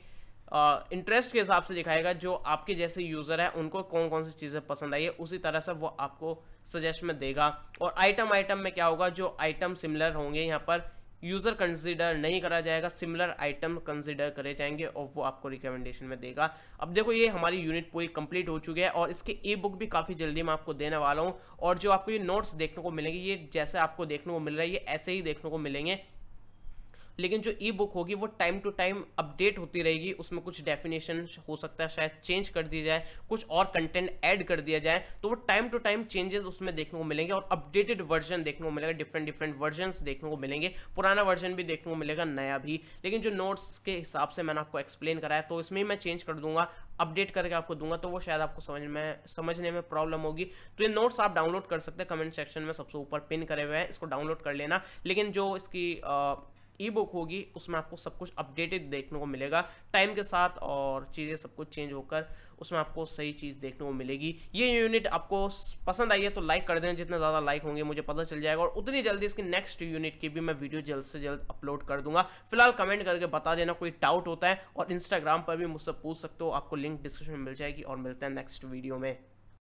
[SPEAKER 1] इंटरेस्ट के हिसाब से दिखाएगा जो आपके जैसे यूज़र है उनको कौन कौन सी चीज़ें पसंद आई है उसी तरह से वो आपको सजेस्ट में देगा और आइटम आइटम में क्या होगा जो आइटम सिमिलर होंगे यहाँ पर यूज़र कंसिडर नहीं करा जाएगा सिमिलर आइटम कंसिडर करे जाएंगे और वो आपको रिकमेंडेशन में देगा अब देखो ये हमारी यूनिट पूरी कंप्लीट हो चुकी है और इसके ई बुक भी काफ़ी जल्दी मैं आपको देने वाला हूँ और जो आपको ये नोट्स देखने को मिलेंगे ये जैसे आपको देखने को मिल रहा है ये ऐसे ही देखने को मिलेंगे लेकिन जो ई बुक होगी वो टाइम टू टाइम अपडेट होती रहेगी उसमें कुछ डेफिनेशन हो सकता है शायद चेंज कर दिया जाए कुछ और कंटेंट ऐड कर दिया जाए तो वो टाइम टू टाइम चेंजेस उसमें देखने को मिलेंगे और अपडेटेड वर्जन देखने को मिलेगा डिफरेंट डिफरेंट वर्जन देखने को मिलेंगे पुराना वर्जन भी देखने को मिलेगा नया भी लेकिन जो नोट्स के हिसाब से मैंने आपको एक्सप्लेन कराया तो इसमें मैं चेंज कर दूंगा अपडेट करके आपको दूंगा तो वो शायद आपको समझ में समझने में प्रॉब्लम होगी तो ये नोट्स आप डाउनलोड कर सकते हैं कमेंट सेक्शन में सबसे ऊपर पिन करे हुए हैं इसको डाउनलोड कर लेना लेकिन जो इसकी आ, ई बुक होगी उसमें आपको सब कुछ अपडेटेड देखने को मिलेगा टाइम के साथ और चीज़ें सब कुछ चेंज होकर उसमें आपको सही चीज़ देखने को मिलेगी ये यूनिट आपको पसंद आई है तो लाइक कर देना जितना ज़्यादा लाइक होंगे मुझे पता चल जाएगा और उतनी जल्दी इसकी नेक्स्ट यूनिट की भी मैं वीडियो जल्द से जल्द अपलोड कर दूंगा फिलहाल कमेंट करके बता देना कोई डाउट होता है और इंस्टाग्राम पर भी मुझसे पूछ सकते हो आपको लिंक डिस्क्रिप्शन में मिल जाएगी और मिलते हैं नेक्स्ट वीडियो में